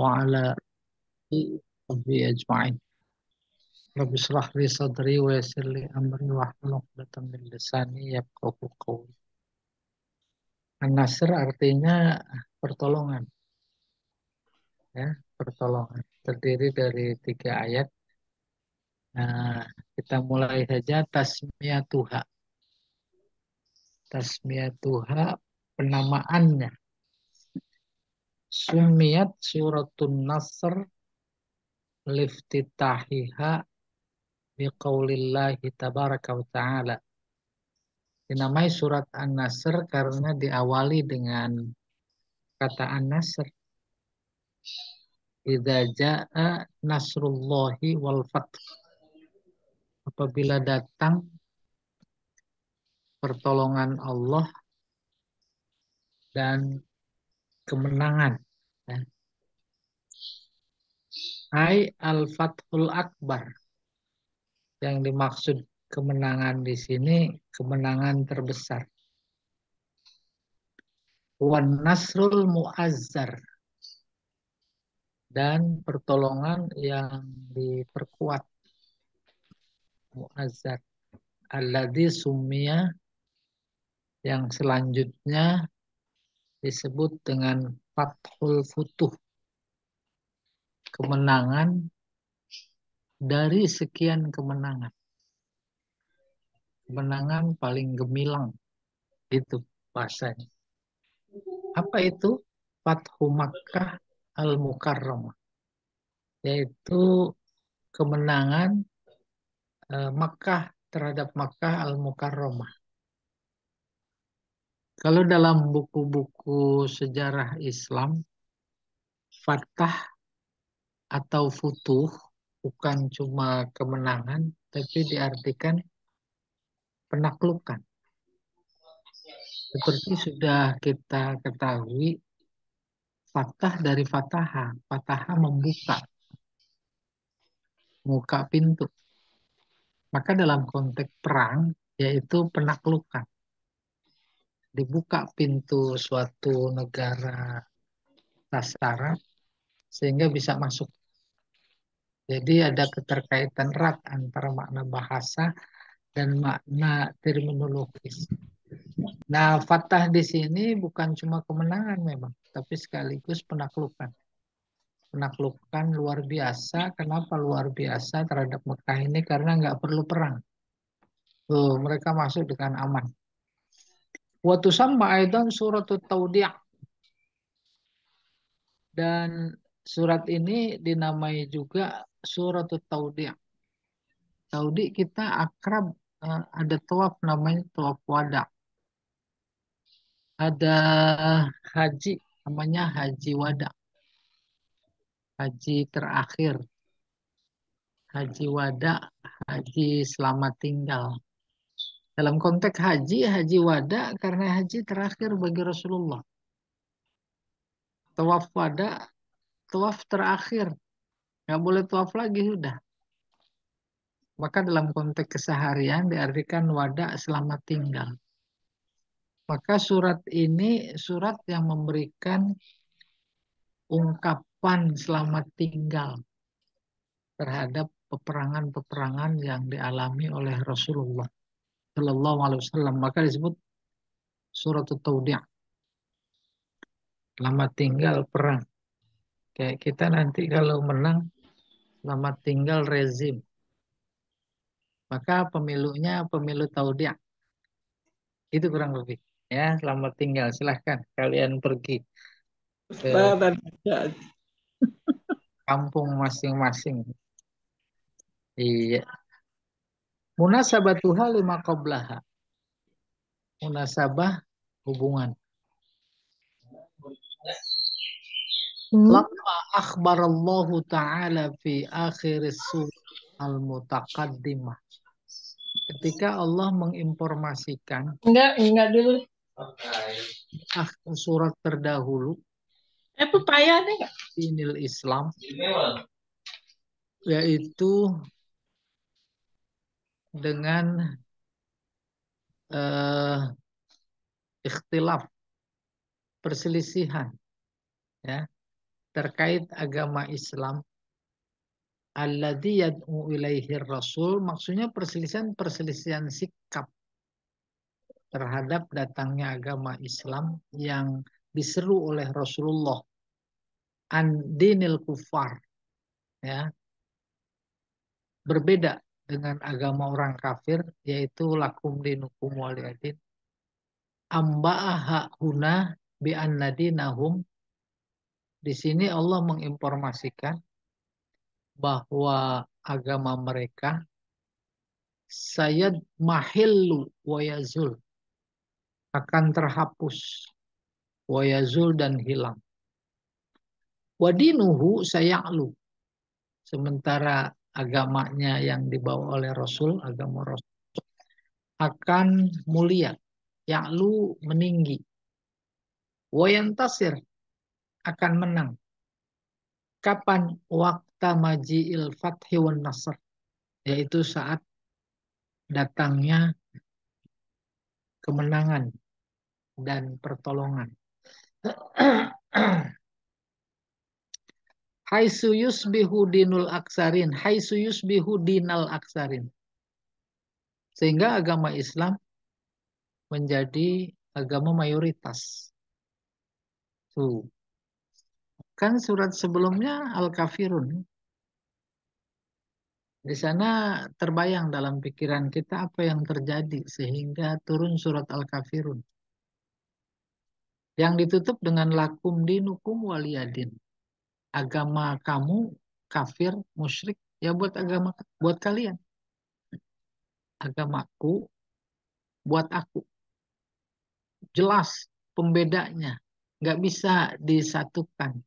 وعلى وصحبه أجمعين رب اشرح لي صدري ويسر لي أمري واحلل عقدة من lisani يفقهوا قولي nah, Nasr artinya pertolongan. Ya, pertolongan. Terdiri dari tiga ayat. Nah, kita mulai saja tasmiyatuha. Tasmiyatuha penamaannya. Sumiat suratun Nasr liftitahiha biqaulillahi tabaraka wa ta'ala. Dinamai surat An-Nasr karena diawali dengan kata An-Nasr. Iza jaa nasrullahi wal fath. Apabila datang pertolongan Allah dan kemenangan. Hai ya. al-fathul akbar. Yang dimaksud kemenangan di sini kemenangan terbesar. Wan nasrul muazzar. Dan pertolongan yang diperkuat. Muazzar. Alladhi sumia yang selanjutnya disebut dengan Fathul Futuh. Kemenangan dari sekian kemenangan. Kemenangan paling gemilang. Itu bahasanya. Apa itu? Fathu Makkah Al-Mukarramah. Yaitu kemenangan eh, Makkah terhadap Makkah Al-Mukarramah. Kalau dalam buku-buku sejarah Islam, Fatah atau Futuh bukan cuma kemenangan, tapi diartikan penaklukan. Seperti sudah kita ketahui, Fatah dari Fataha. Fataha membuka. muka pintu. Maka dalam konteks perang, yaitu penaklukan dibuka pintu suatu negara sastra sehingga bisa masuk. Jadi ada keterkaitan erat antara makna bahasa dan makna terminologis. Nah, fatah di sini bukan cuma kemenangan memang, tapi sekaligus penaklukan. Penaklukan luar biasa. Kenapa luar biasa terhadap Mekah ini? Karena nggak perlu perang. Tuh, mereka masuk dengan aman. Wa tusamma aidan suratut taudi' dan surat ini dinamai juga suratut taudi' Saudi kita akrab eh, ada tawaf namanya tawaf wada. Ada haji namanya haji wada. Haji terakhir. Haji wada, haji selamat tinggal. Dalam konteks haji, haji wada karena haji terakhir bagi Rasulullah. Tawaf wada, tawaf terakhir. Nggak boleh tawaf lagi, sudah. Maka dalam konteks keseharian diartikan wada selama tinggal. Maka surat ini surat yang memberikan ungkapan selama tinggal terhadap peperangan-peperangan yang dialami oleh Rasulullah. Shallallahu Alaihi Wasallam maka disebut surat Taudiyah lama tinggal perang kayak kita nanti kalau menang lama tinggal rezim maka pemilunya pemilu Taudiyah itu kurang lebih ya lama tinggal silahkan kalian pergi ke kampung masing-masing iya Tuhan lima koblaha. Munasabah hubungan. Hmm? Lama akhbar Allah ta'ala fi akhir al-mutaqaddimah. Ketika Allah menginformasikan. Enggak, enggak dulu. Ah, surat terdahulu. Eh, pepaya ada enggak? Inil Islam. Yaitu dengan uh, ikhtilaf perselisihan ya terkait agama Islam alladzi yad'u ilaihi rasul maksudnya perselisihan-perselisihan sikap terhadap datangnya agama Islam yang diseru oleh Rasulullah an dinil kufar ya berbeda dengan agama orang kafir yaitu lakum dinukum waliyadin amba'aha huna bi annadinahum di sini Allah menginformasikan bahwa agama mereka sayad mahillu wayazul akan terhapus wayazul dan hilang wadinuhu sayaklu sementara agamanya yang dibawa oleh Rasul, agama Rasul akan mulia, yang lu meninggi. tasir akan menang. Kapan waktu maji'il fathi wan nasr? Yaitu saat datangnya kemenangan dan pertolongan. Hai suyus bihudinul aksarin. hai suyus bihudinal aksarin. Sehingga agama Islam menjadi agama mayoritas. Tuh. Kan surat sebelumnya Al-Kafirun. Di sana terbayang dalam pikiran kita apa yang terjadi sehingga turun surat Al-Kafirun. Yang ditutup dengan lakum dinukum waliyadin agama kamu kafir, musyrik, ya buat agama buat kalian. Agamaku buat aku. Jelas pembedanya, nggak bisa disatukan.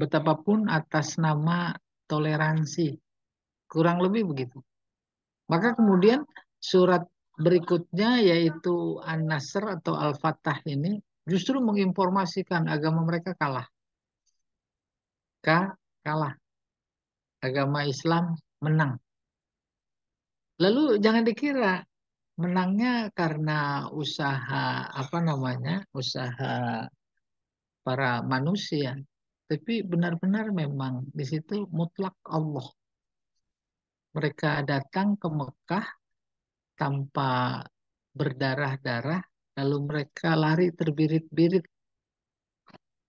Betapapun atas nama toleransi, kurang lebih begitu. Maka kemudian surat berikutnya yaitu An-Nasr atau Al-Fatah ini justru menginformasikan agama mereka kalah kalah. Agama Islam menang. Lalu jangan dikira menangnya karena usaha apa namanya? usaha para manusia. Tapi benar-benar memang di situ mutlak Allah. Mereka datang ke Mekah tanpa berdarah-darah, lalu mereka lari terbirit-birit.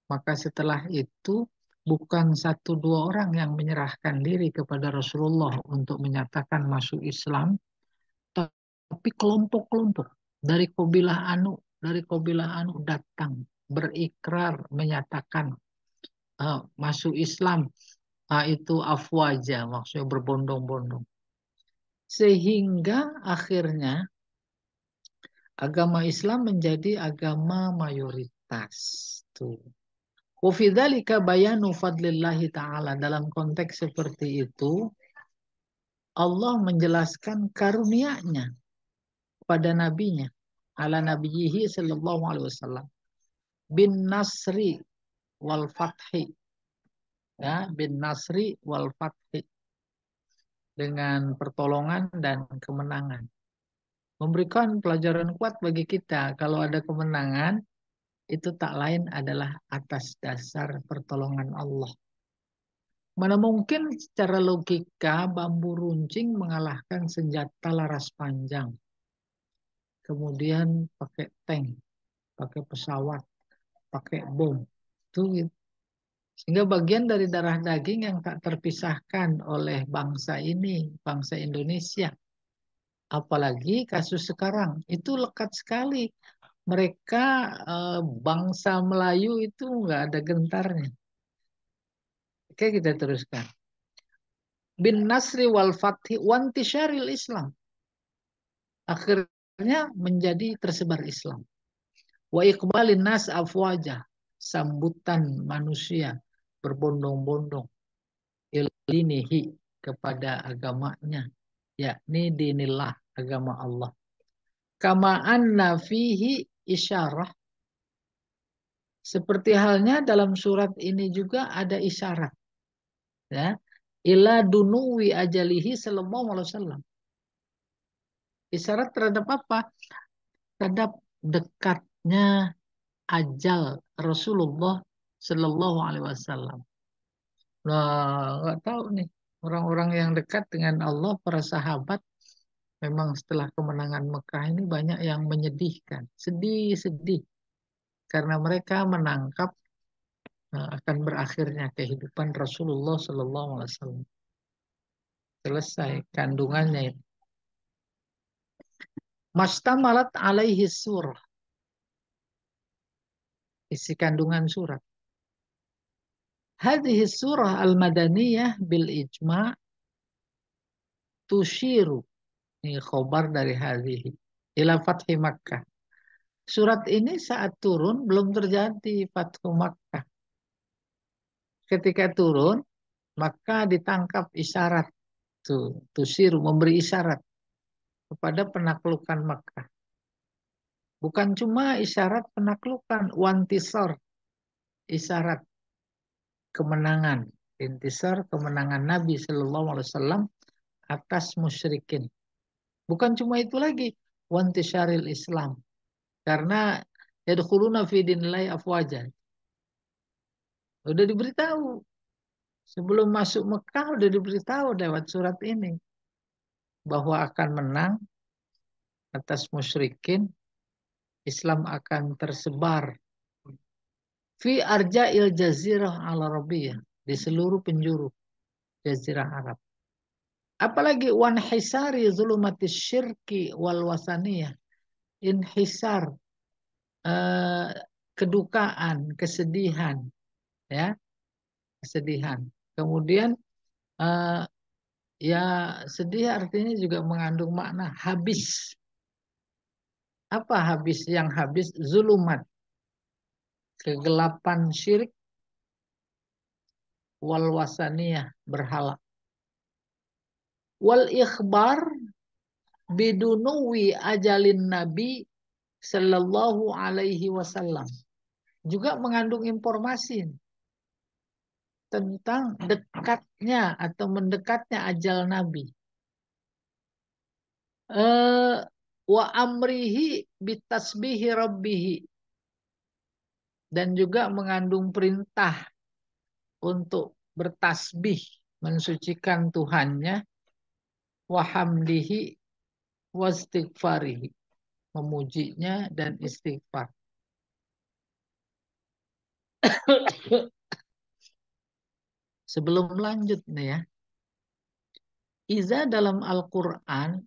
Maka setelah itu bukan satu dua orang yang menyerahkan diri kepada Rasulullah untuk menyatakan masuk Islam, tapi kelompok-kelompok dari kabilah Anu, dari kabilah Anu datang berikrar menyatakan uh, masuk Islam uh, itu afwaja, maksudnya berbondong-bondong. Sehingga akhirnya agama Islam menjadi agama mayoritas. Tuh Wafidhalika bayanu fadlillahi ta'ala. Dalam konteks seperti itu, Allah menjelaskan karunia-Nya pada nabinya. Ala nabiyihi sallallahu alaihi wasallam. Bin nasri wal fathi. Ya, bin nasri wal fathi. Dengan pertolongan dan kemenangan. Memberikan pelajaran kuat bagi kita. Kalau ada kemenangan, itu tak lain adalah atas dasar pertolongan Allah. Mana mungkin secara logika bambu runcing mengalahkan senjata laras panjang. Kemudian pakai tank, pakai pesawat, pakai bom. Itu sehingga bagian dari darah daging yang tak terpisahkan oleh bangsa ini, bangsa Indonesia. Apalagi kasus sekarang, itu lekat sekali mereka eh, bangsa Melayu itu nggak ada gentarnya. Oke kita teruskan. Bin Nasri wal Fathi syaril Islam. Akhirnya menjadi tersebar Islam. Wa iqbalin nas afwaja. Sambutan manusia berbondong-bondong. Ilinihi kepada agamanya. Yakni dinilah agama Allah kama anna fihi isyarah. Seperti halnya dalam surat ini juga ada isyarat. Ya. Ila dunuwi ajalihi sallallahu alaihi Isyarat terhadap apa? Terhadap dekatnya ajal Rasulullah Shallallahu Alaihi Wasallam. Nah, nggak tahu nih orang-orang yang dekat dengan Allah, para sahabat memang setelah kemenangan Mekah ini banyak yang menyedihkan, sedih-sedih karena mereka menangkap eh, akan berakhirnya kehidupan Rasulullah SAW. Selesai kandungannya. Mastamalat alaihi surah. Isi kandungan surat. Hadhihi surah al-madaniyah bil ijma' tushiru ini khobar dari hadihi Ila fathi Makkah. Surat ini saat turun belum terjadi Fathu Makkah. Ketika turun, maka ditangkap isyarat. Tuh, tusir memberi isyarat kepada penaklukan Makkah. Bukan cuma isyarat penaklukan, wantisor, isyarat kemenangan. intisor kemenangan Nabi Shallallahu Alaihi Wasallam atas musyrikin. Bukan cuma itu lagi, wantisharil Islam. Karena yadkhuluna fi dinilai afwaja. Udah diberitahu. Sebelum masuk Mekah udah diberitahu lewat surat ini bahwa akan menang atas musyrikin, Islam akan tersebar fi arja'il jazirah al arabiyah di seluruh penjuru jazirah Arab. Apalagi wan wanhisari zulumati syirki wal wasaniyah. Inhisar. Eh, kedukaan, kesedihan. Ya. Kesedihan. Kemudian eh, ya sedih artinya juga mengandung makna habis. Apa habis yang habis? Zulumat. Kegelapan syirik wal wasaniyah berhala wal ikhbar bidunuwi ajalin nabi sallallahu alaihi wasallam juga mengandung informasi tentang dekatnya atau mendekatnya ajal nabi eh, wa amrihi bitasbihi rabbihi dan juga mengandung perintah untuk bertasbih mensucikan Tuhannya wa was wa Memujinya dan istighfar. Sebelum lanjut nih ya. Iza dalam Al-Quran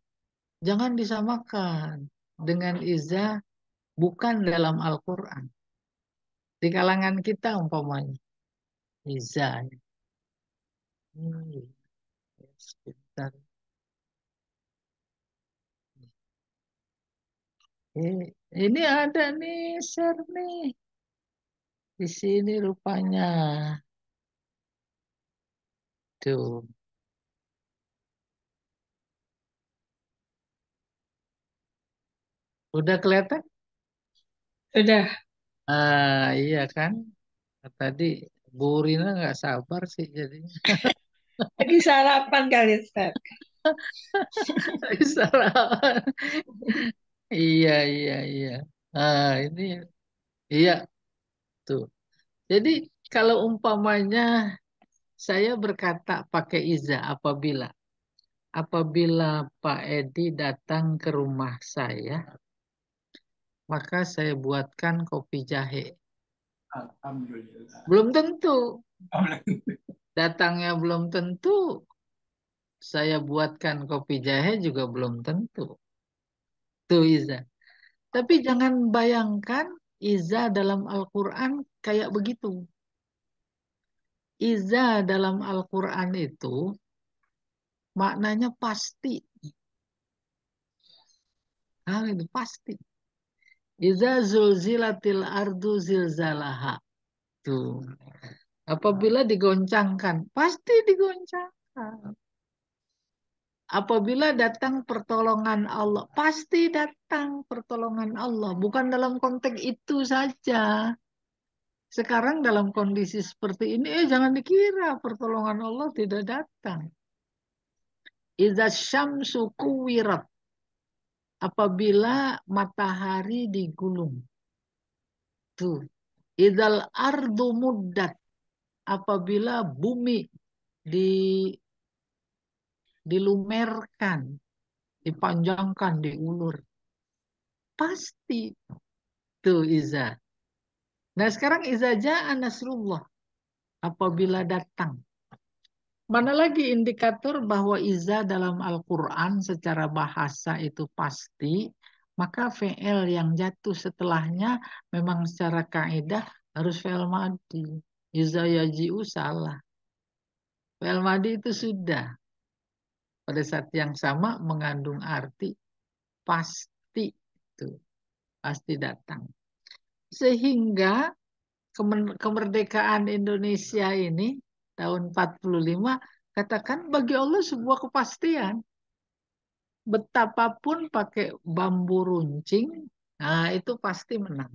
jangan disamakan dengan iza bukan dalam Al-Quran. Di kalangan kita umpamanya. Iza. Hmm, yes, ya, Eh, Ini ada nih, share nih. Di sini rupanya. Tuh. Udah kelihatan? Udah. Ah, iya kan? Tadi Bu Rina nggak sabar sih jadinya. Lagi sarapan kali, Ustaz. Lagi sarapan. Iya iya iya. Nah, ini iya tuh. Jadi kalau umpamanya saya berkata pakai iza apabila apabila Pak Edi datang ke rumah saya, maka saya buatkan kopi jahe. Alhamdulillah. Belum tentu. Datangnya belum tentu. Saya buatkan kopi jahe juga belum tentu. Itu Iza. Tapi jangan bayangkan Iza dalam Al-Quran kayak begitu. Iza dalam Al-Quran itu maknanya pasti. Nah, itu pasti. Iza zulzilatil ardu zilzalaha. Tuh. Apabila digoncangkan, pasti digoncangkan. Apabila datang pertolongan Allah, pasti datang pertolongan Allah, bukan dalam konteks itu saja. Sekarang dalam kondisi seperti ini, eh jangan dikira pertolongan Allah tidak datang. Iza syamsu kuwirat. Apabila matahari digulung. Tuh. Idal ardu muddat. Apabila bumi di dilumerkan, dipanjangkan, diulur. Pasti itu Iza. Nah sekarang Iza ja'an Nasrullah. Apabila datang. Mana lagi indikator bahwa Iza dalam Al-Quran secara bahasa itu pasti. Maka VL yang jatuh setelahnya memang secara kaidah harus VL madi. Iza yaji'u salah. VL madi itu sudah pada saat yang sama mengandung arti pasti itu pasti datang sehingga kemerdekaan Indonesia ini tahun 45 katakan bagi Allah sebuah kepastian betapapun pakai bambu runcing nah itu pasti menang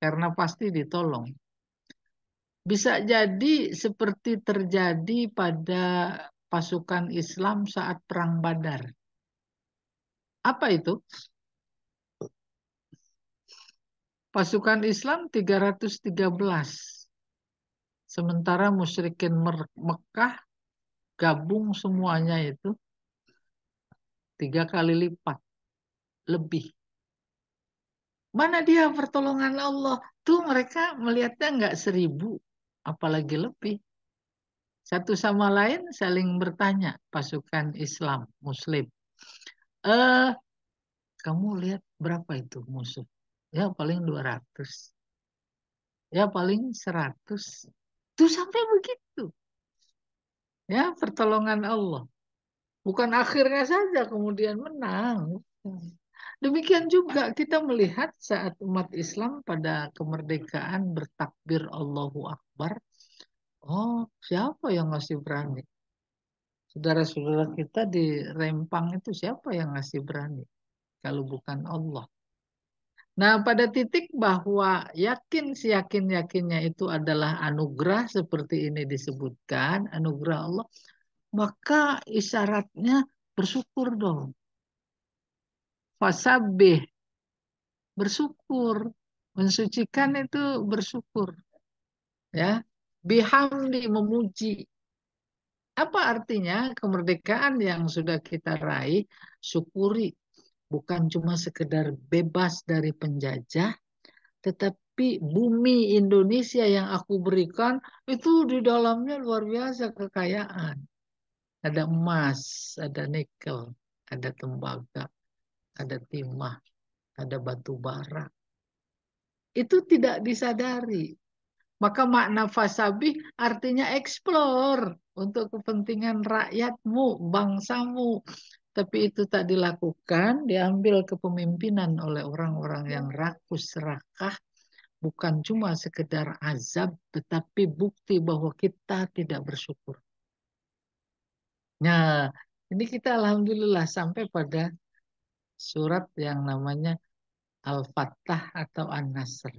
karena pasti ditolong bisa jadi seperti terjadi pada pasukan Islam saat Perang Badar. Apa itu? Pasukan Islam 313. Sementara musyrikin Mekah gabung semuanya itu tiga kali lipat lebih. Mana dia pertolongan Allah? Tuh mereka melihatnya nggak seribu, apalagi lebih. Satu sama lain saling bertanya pasukan Islam, Muslim. Eh, kamu lihat berapa itu musuh? Ya paling 200. Ya paling 100. Tuh sampai begitu. Ya pertolongan Allah. Bukan akhirnya saja kemudian menang. Demikian juga kita melihat saat umat Islam pada kemerdekaan bertakbir Allahu Akbar. Oh, siapa yang masih berani? Saudara-saudara kita di Rempang itu siapa yang masih berani? Kalau bukan Allah. Nah, pada titik bahwa yakin yakin yakinnya itu adalah anugerah seperti ini disebutkan, anugerah Allah, maka isyaratnya bersyukur dong. Fasabih. Bersyukur. Mensucikan itu bersyukur. Ya. Bihamdi memuji. Apa artinya kemerdekaan yang sudah kita raih, syukuri. Bukan cuma sekedar bebas dari penjajah, tetapi bumi Indonesia yang aku berikan itu di dalamnya luar biasa kekayaan. Ada emas, ada nikel, ada tembaga, ada timah, ada batu bara. Itu tidak disadari. Maka makna fasabih artinya eksplor untuk kepentingan rakyatmu, bangsamu. Tapi itu tak dilakukan, diambil kepemimpinan oleh orang-orang yang rakus serakah. Bukan cuma sekedar azab, tetapi bukti bahwa kita tidak bersyukur. Nah, ini kita alhamdulillah sampai pada surat yang namanya al fatah atau An-Nasr.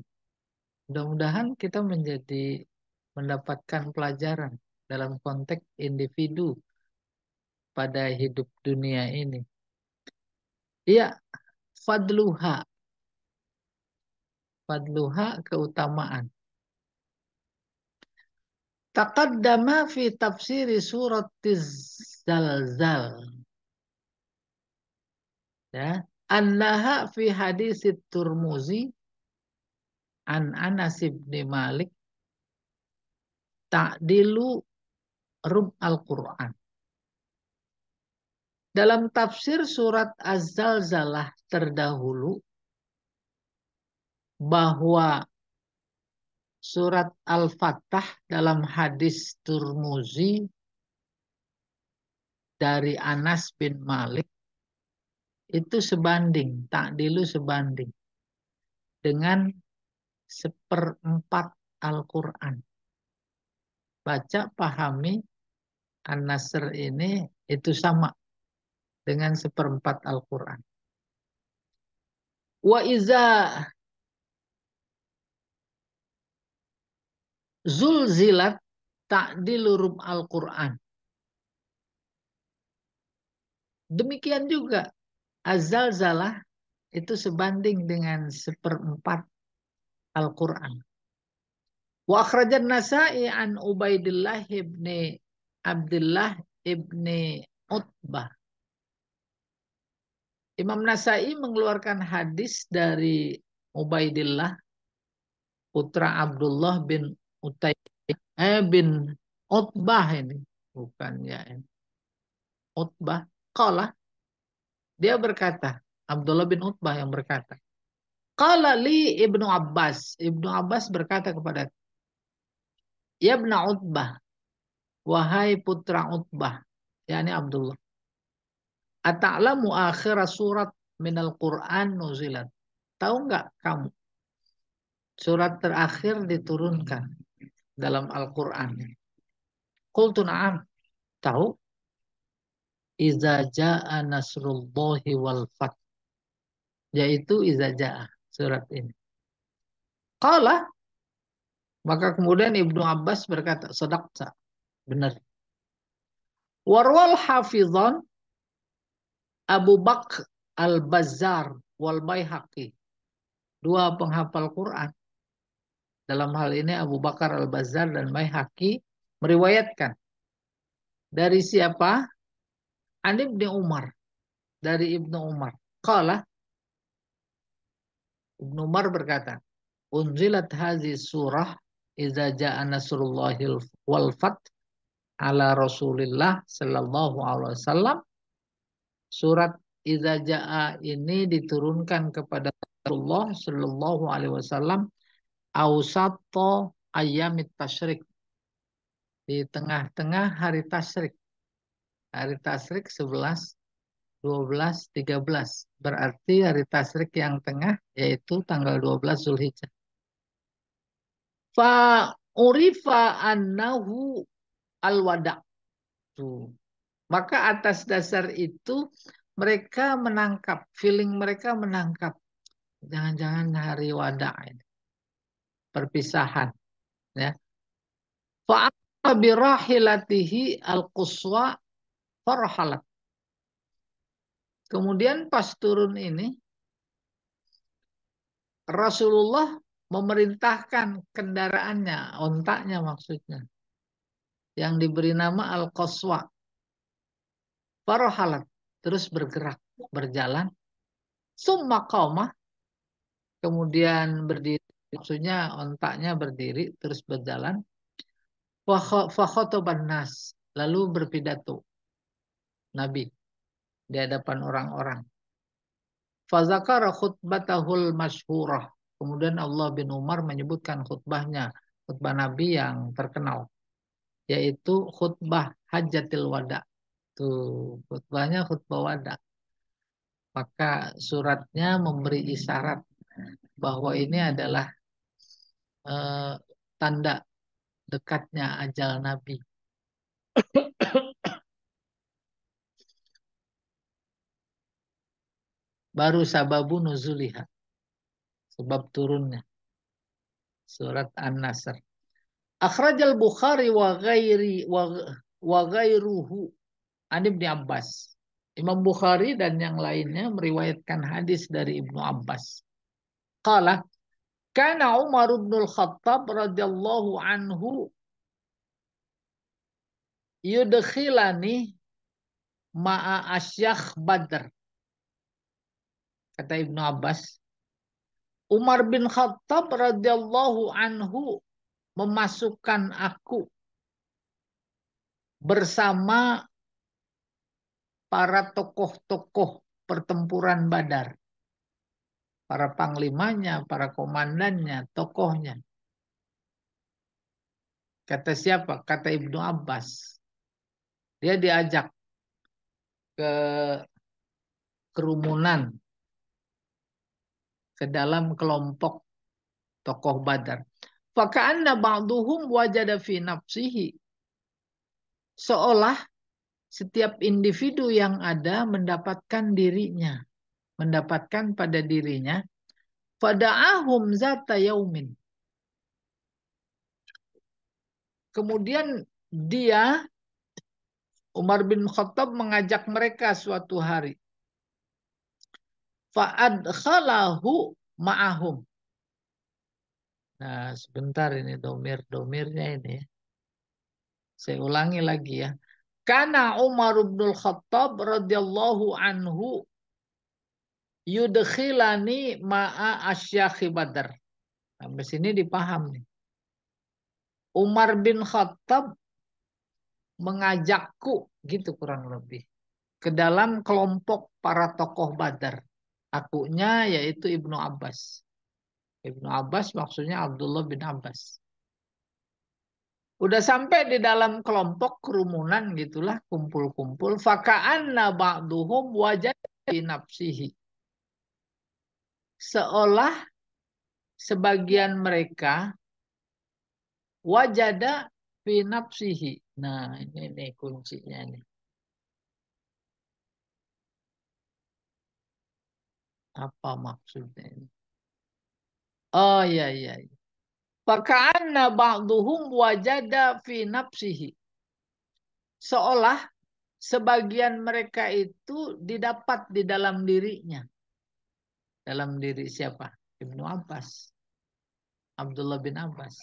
Mudah-mudahan kita menjadi mendapatkan pelajaran dalam konteks individu pada hidup dunia ini. Iya, fadluha. Fadluha keutamaan. Taqaddama fi tafsiri surat Zalzal ya annaha fi hadis Turmuzi an Anas bin Malik ta'dilu rum al-Qur'an. Dalam tafsir surat Az-Zalzalah terdahulu bahwa surat Al-Fatah dalam hadis Turmuzi dari Anas bin Malik itu sebanding, tak dilu sebanding dengan seperempat Al-Quran. Baca, pahami, An-Nasr ini itu sama dengan seperempat Al-Quran. Wa iza zulzilat ta'dilurum Al-Quran. Demikian juga Azalzalah itu sebanding dengan seperempat Al-Quran. Wa akhrajan Nasa'i an Ubaidillah ibni Abdullah ibni Utbah. Imam Nasa'i mengeluarkan hadis dari Ubaidillah putra Abdullah bin Utay eh, bin Utbah ini bukan ya ini eh, Utbah kalah dia berkata, Abdullah bin Utbah yang berkata. Qala li Ibnu Abbas. Ibnu Abbas berkata kepada Ya Ibnu Utbah. Wahai putra Utbah. yakni Abdullah. Ata'lamu akhir surat minal Quran nuzilat. Tahu nggak kamu? Surat terakhir diturunkan dalam Al-Quran. Qultu na'am. Tahu? Iza ja'a nasrullahi wal fat Yaitu Iza ja'a surat ini. Qala maka kemudian Ibnu Abbas berkata, "Sadaqta." Benar. Warwal Hafizan Abu Bakr Al-Bazzar wal Baihaqi. Dua penghafal Quran. Dalam hal ini Abu Bakar Al-Bazzar dan Baihaqi meriwayatkan dari siapa? An Ibnu Umar. Dari Ibnu Umar. Qala Ibnu Umar berkata, "Unzilat hazi surah idza jaa nasrullahi wal fath ala Rasulillah sallallahu alaihi wasallam." Surat idza jaa ini diturunkan kepada Rasulullah sallallahu alaihi wasallam ausato ayamit tasyrik di tengah-tengah hari tasyrik hari tasrik 11, 12, 13. Berarti hari tasrik yang tengah yaitu tanggal 12 Zulhijjah. Fa urifa annahu al Maka atas dasar itu mereka menangkap, feeling mereka menangkap. Jangan-jangan hari wada ini. Perpisahan. Ya. Fa'aqa birahilatihi al-quswa farhalat. Kemudian pas turun ini, Rasulullah memerintahkan kendaraannya, ontaknya maksudnya, yang diberi nama Al-Qaswa. Farhalat, terus bergerak, berjalan. Summa qawmah, kemudian berdiri, maksudnya ontaknya berdiri, terus berjalan. Fakhotoban nas, lalu berpidato. Nabi di hadapan orang-orang. Fazakar khutbatahul masyhurah. Kemudian Allah bin Umar menyebutkan khutbahnya, khutbah Nabi yang terkenal, yaitu khutbah hajatil wada. Tuh, khutbahnya khutbah wada. Maka suratnya memberi isyarat bahwa ini adalah uh, tanda dekatnya ajal Nabi. baru sababu nuzuliha. Sebab turunnya. Surat An-Nasr. al Bukhari wa ghairi wa, wa ghairuhu an Ibnu Abbas. Imam Bukhari dan yang lainnya meriwayatkan hadis dari Ibnu Abbas. Qala kana Umar bin Al-Khattab radhiyallahu anhu yudkhilani ma'a asyakh Badr kata Ibnu Abbas Umar bin Khattab radhiyallahu anhu memasukkan aku bersama para tokoh-tokoh pertempuran Badar. Para panglimanya, para komandannya, tokohnya. Kata siapa? Kata Ibnu Abbas. Dia diajak ke kerumunan ke dalam kelompok tokoh Badar. Faka'anna ba'duhum wajah fi nafsihi. Seolah setiap individu yang ada mendapatkan dirinya, mendapatkan pada dirinya fada'ahum zata yaumin. Kemudian dia Umar bin Khattab mengajak mereka suatu hari fa'adkhalahu ma'ahum. Nah, sebentar ini domir-domirnya ini. Saya ulangi lagi ya. Karena Umar bin Khattab radhiyallahu anhu yudkhilani ma'a asyakhi badar. Sampai sini dipaham nih. Umar bin Khattab mengajakku gitu kurang lebih ke dalam kelompok para tokoh Badar akunya yaitu Ibnu Abbas. Ibnu Abbas maksudnya Abdullah bin Abbas. Udah sampai di dalam kelompok kerumunan gitulah kumpul-kumpul. Faka'anna ba'duhum wajah nafsihi. Seolah sebagian mereka wajada fi nafsihi. Nah, ini nih kuncinya nih. apa maksudnya ini? Oh iya, iya iya. Faka'anna ba'duhum wajada fi nafsihi. Seolah sebagian mereka itu didapat di dalam dirinya. Dalam diri siapa? Ibnu Abbas. Abdullah bin Abbas.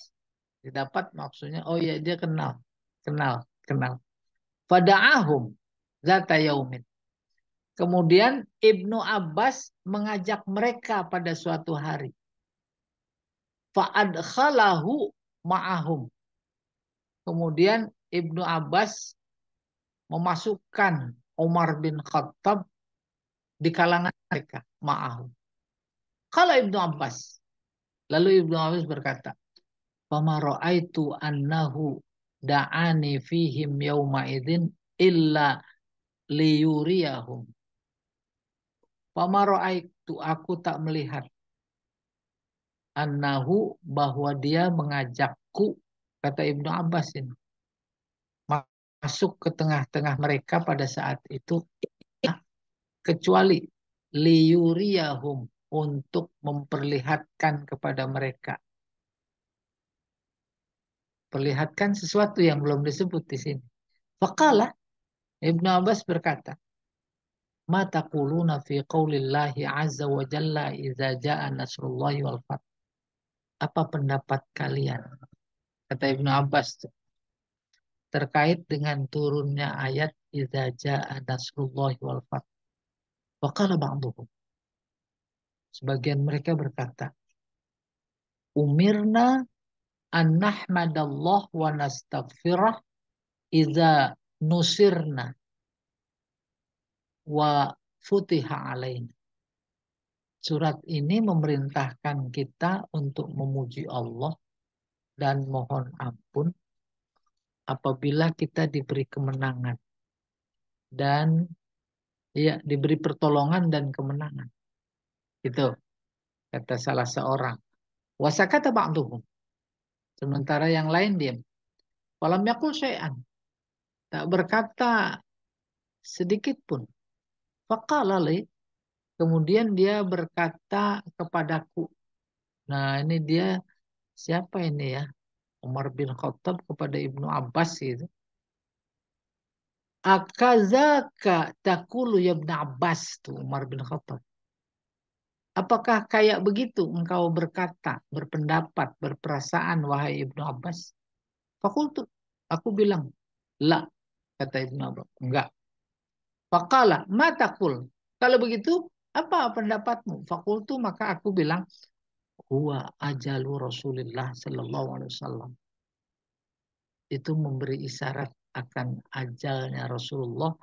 Didapat maksudnya, oh iya dia kenal. Kenal, kenal. Fada'ahum zata yaumin. Kemudian Ibnu Abbas mengajak mereka pada suatu hari. Fa'adkhalahu ma'ahum. Kemudian Ibnu Abbas memasukkan Umar bin Khattab di kalangan mereka ma'ahum. Kalau Ibnu Abbas. Lalu Ibnu Abbas berkata, "Fama ra'aitu annahu da'ani fihim yauma idin illa liyuriyahum Wama itu aku tak melihat. Annahu bahwa dia mengajakku, kata Ibnu Abbas ini. Masuk ke tengah-tengah mereka pada saat itu. Kecuali liyuriyahum untuk memperlihatkan kepada mereka. Perlihatkan sesuatu yang belum disebut di sini. Fakalah Ibnu Abbas berkata, ma taquluna fi qaulillahi azza wa jalla idza jaa nasrullahi wal fath apa pendapat kalian kata Ibnu Abbas tuh, terkait dengan turunnya ayat idza jaa nasrullahi wal fath wa qala ba'dhum sebagian mereka berkata umirna an nahmadallah wa nastaghfirah idza nusirna wa futiha alaina. Surat ini memerintahkan kita untuk memuji Allah dan mohon ampun apabila kita diberi kemenangan dan ya diberi pertolongan dan kemenangan. Itu Kata salah seorang. Wasakata ba'duhum. Sementara yang lain diam. Walam yakul syai'an. Tak berkata sedikit pun Fakalali. Kemudian dia berkata kepadaku. Nah ini dia siapa ini ya? Umar bin Khattab kepada Ibnu Abbas gitu. Akazaka takulu ya ibnu Abbas tuh Umar bin Khattab. Apakah kayak begitu engkau berkata, berpendapat, berperasaan wahai Ibnu Abbas? Fakultu. Aku bilang, la. Kata Ibnu Abbas. Enggak. Fakala matakul. Kalau begitu, apa pendapatmu? Fakultu maka aku bilang, huwa ajalu Rasulullah sallallahu Alaihi Wasallam. Itu memberi isyarat akan ajalnya Rasulullah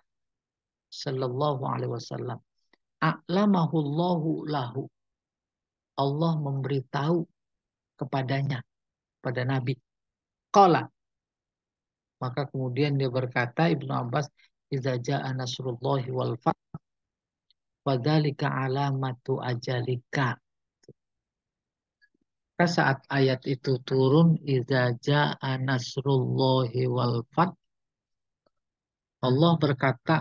sallallahu Alaihi Wasallam. A'lamahullahu lahu. Allah memberitahu kepadanya, pada Nabi. Kala. Maka kemudian dia berkata, Ibnu Abbas, idza jaa nasrullahi wal fath alamatu ajalika maka saat ayat itu turun idza jaa nasrullahi wal fath Allah berkata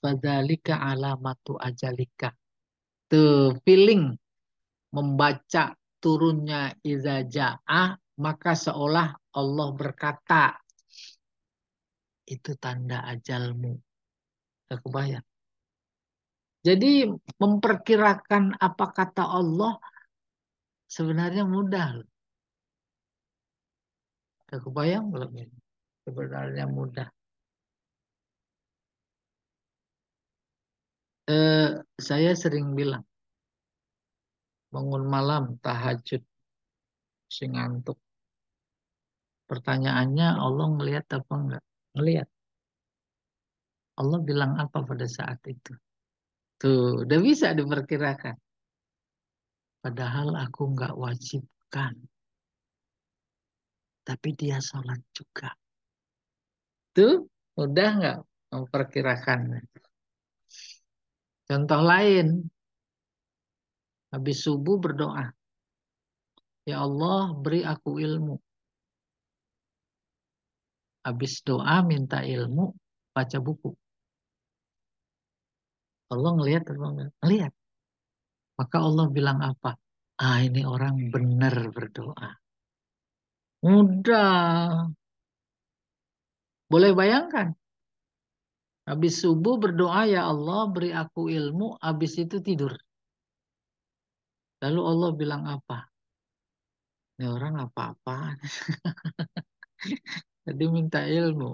padzalika alamatu ajalika the feeling membaca turunnya idza jaa maka seolah Allah berkata itu tanda ajalmu. Gak kebayang. Jadi memperkirakan apa kata Allah sebenarnya mudah. Gak kebayang belum ini? Sebenarnya mudah. Eh, saya sering bilang, bangun malam, tahajud, sing ngantuk. Pertanyaannya Allah ngelihat apa enggak? Lihat. Allah bilang apa pada saat itu? Tuh, udah bisa diperkirakan. Padahal aku nggak wajibkan. Tapi dia sholat juga. Tuh, udah nggak memperkirakan. Contoh lain. Habis subuh berdoa. Ya Allah, beri aku ilmu habis doa minta ilmu baca buku Allah ngelihat ngelihat maka Allah bilang apa ah ini orang benar berdoa mudah boleh bayangkan habis subuh berdoa ya Allah beri aku ilmu habis itu tidur lalu Allah bilang apa ini orang apa-apa Jadi minta ilmu.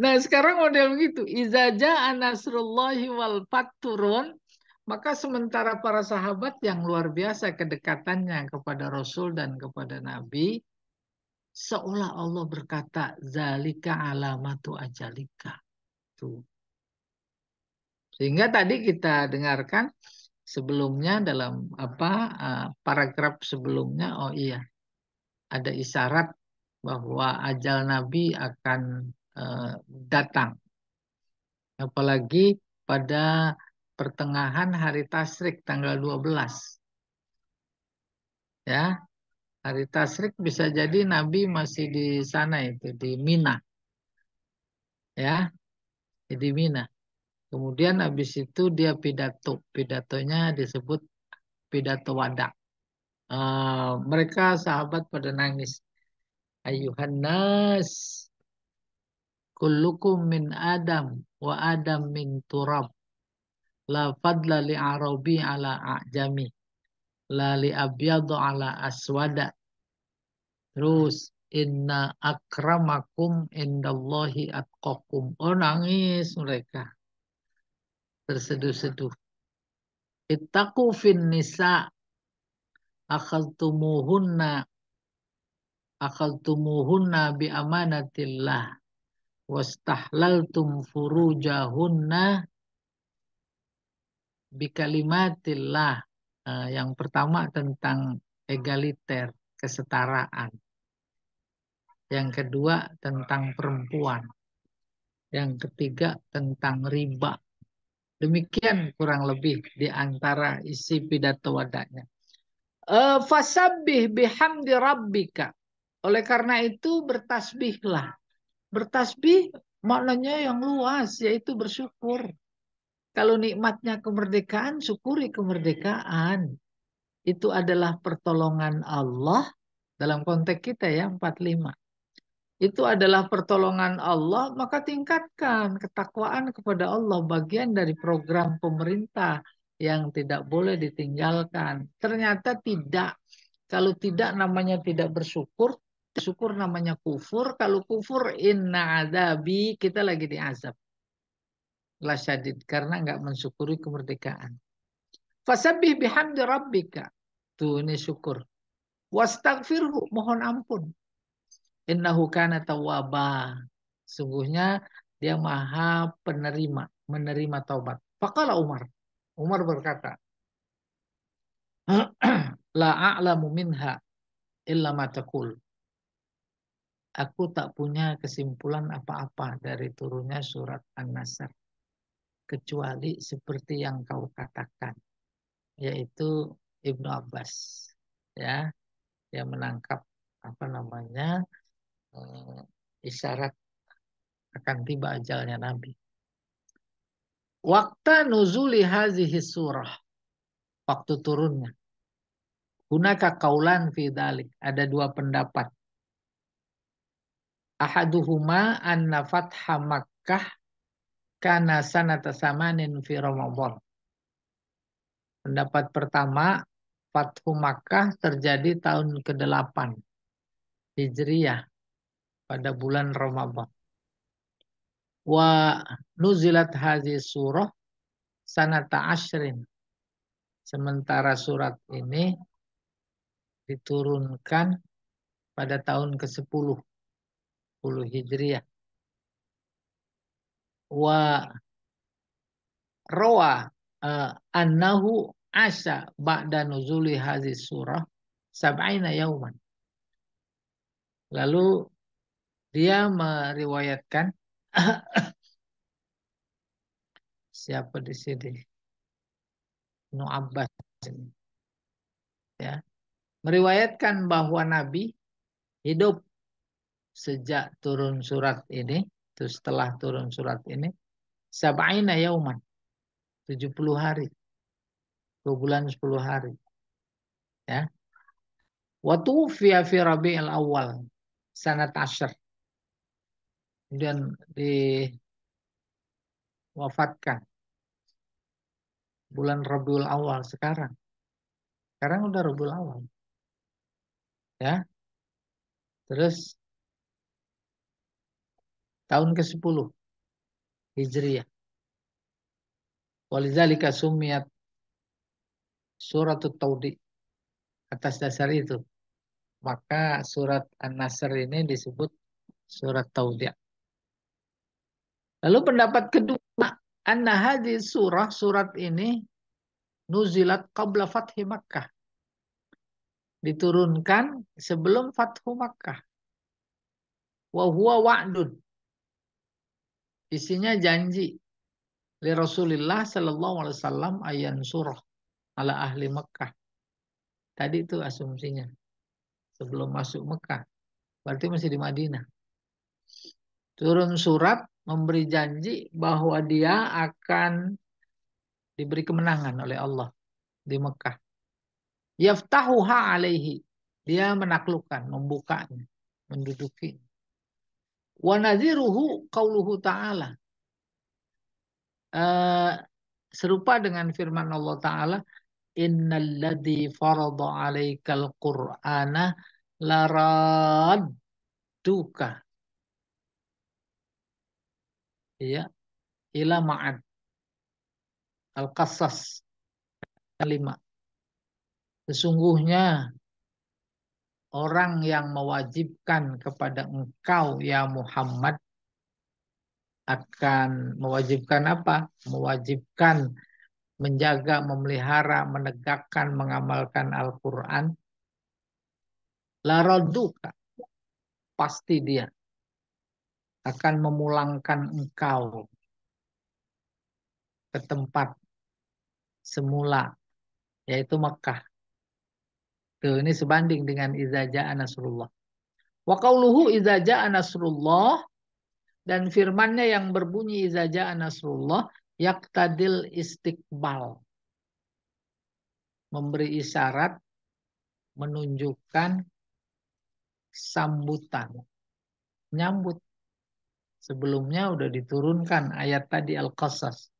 Nah sekarang model begitu. Izaja anasrullahi wal turun. Maka sementara para sahabat yang luar biasa kedekatannya kepada Rasul dan kepada Nabi. Seolah Allah berkata, Zalika alamatu ajalika. Tuh. Sehingga tadi kita dengarkan sebelumnya dalam apa eh, paragraf sebelumnya, oh iya, ada isyarat bahwa ajal Nabi akan uh, datang. Apalagi pada pertengahan hari Tasrik tanggal 12. Ya. Hari Tasrik bisa jadi Nabi masih di sana itu di Mina. Ya. Di Mina. Kemudian habis itu dia pidato. Pidatonya disebut pidato wadah. Eh, uh, mereka sahabat pada nangis ayuhan nas kullukum min adam wa adam min turab la fadla li arabi ala ajami la li abyadu ala aswada terus inna akramakum indallahi atqakum oh nangis mereka terseduh-seduh ittaqu fin nisa akhaltumuhunna akhadtumuhunna bi amanatillah wastahlaltum furujahunna bi kalimatillah uh, eh, yang pertama tentang egaliter kesetaraan yang kedua tentang perempuan yang ketiga tentang riba demikian kurang lebih di antara isi pidato wadahnya uh, fasabbih bihamdi rabbika oleh karena itu bertasbihlah. Bertasbih maknanya yang luas yaitu bersyukur. Kalau nikmatnya kemerdekaan, syukuri kemerdekaan. Itu adalah pertolongan Allah dalam konteks kita ya 45 itu adalah pertolongan Allah, maka tingkatkan ketakwaan kepada Allah bagian dari program pemerintah yang tidak boleh ditinggalkan. Ternyata tidak. Kalau tidak namanya tidak bersyukur, syukur namanya kufur. Kalau kufur inna adabi kita lagi diazab. La syadid karena nggak mensyukuri kemerdekaan. Fasabih bihamdi rabbika. Tuh ini syukur. Wastagfirhu mohon ampun. Innahu kana tawwaba. Sungguhnya dia maha penerima, menerima taubat. Fakala Umar. Umar berkata, La a'lamu minha illa matakul aku tak punya kesimpulan apa-apa dari turunnya surat An-Nasr kecuali seperti yang kau katakan yaitu Ibnu Abbas ya yang menangkap apa namanya eh, isyarat akan tiba ajalnya Nabi. Waktu nuzuli hazihi surah. Waktu turunnya. gunakan kaulan fidalik Ada dua pendapat Ahaduhuma anna fatha Makkah kana sanata samanin fi Ramadan. Pendapat pertama, Fathu Makkah terjadi tahun ke-8 Hijriah pada bulan Ramadan. Wa nuzilat hadhihi surah sanata ashrin. Sementara surat ini diturunkan pada tahun ke-10 10 Hijriah. Ya. Wa roa uh, annahu asa ba'da nuzuli hadis surah sab'ina yauman. Lalu dia meriwayatkan siapa di sini? nu Abbas ini. Ya. Meriwayatkan bahwa Nabi hidup sejak turun surat ini, terus setelah turun surat ini, sab'ina yauman, 70 hari, 2 bulan 10 hari. Ya. Wa tufiya fi Rabi'il awal, sanat asyar. Kemudian di wafatkan bulan Rabiul Awal sekarang. Sekarang udah Rabiul Awal. Ya. Terus tahun ke-10 Hijriah. walizalika sumiyat suratut taudi. Atas dasar itu maka surat An-Nasr ini disebut surat taudi. Lalu pendapat kedua, anna hadhi surah surat ini nuzilat qabla fathi Makkah. Diturunkan sebelum fathu Makkah. Wa huwa wa'dun. Isinya janji li Rasulillah Sallallahu Alaihi Wasallam ayan surah ala ahli Mekah. Tadi itu asumsinya sebelum masuk Mekah. Berarti masih di Madinah. Turun surat memberi janji bahwa dia akan diberi kemenangan oleh Allah di Mekah. Yaftahuha alaihi. Dia menaklukkan, membukanya, mendudukinya. Wa nadhiruhu qauluhu ta'ala. Uh, serupa dengan firman Allah Ta'ala, Innalladhi farada alaikal qur'ana laradduka. Ya, ila ma'ad. Al-Qasas. Kelima. Sesungguhnya orang yang mewajibkan kepada engkau ya Muhammad akan mewajibkan apa? Mewajibkan menjaga, memelihara, menegakkan, mengamalkan Al-Quran. Laraduka. Pasti dia akan memulangkan engkau ke tempat semula, yaitu Mekah. Tuh, gitu. ini sebanding dengan izajah anasrullah. Wa qauluhu izaja anasrullah dan firmannya yang berbunyi izajah anasrullah yak yaktadil istiqbal. Memberi isyarat menunjukkan sambutan. Nyambut. Sebelumnya udah diturunkan ayat tadi Al-Qasas.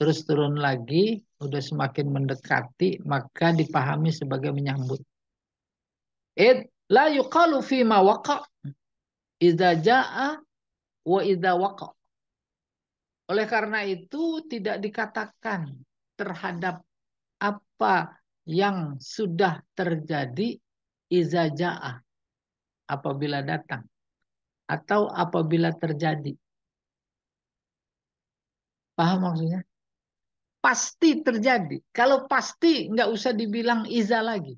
Terus turun lagi sudah semakin mendekati maka dipahami sebagai menyambut. it la yuqalu fi ma waqa idza jaa wa idza waqa. Oleh karena itu tidak dikatakan terhadap apa yang sudah terjadi idza jaa apabila datang atau apabila terjadi. Paham maksudnya? pasti terjadi. Kalau pasti, nggak usah dibilang iza lagi.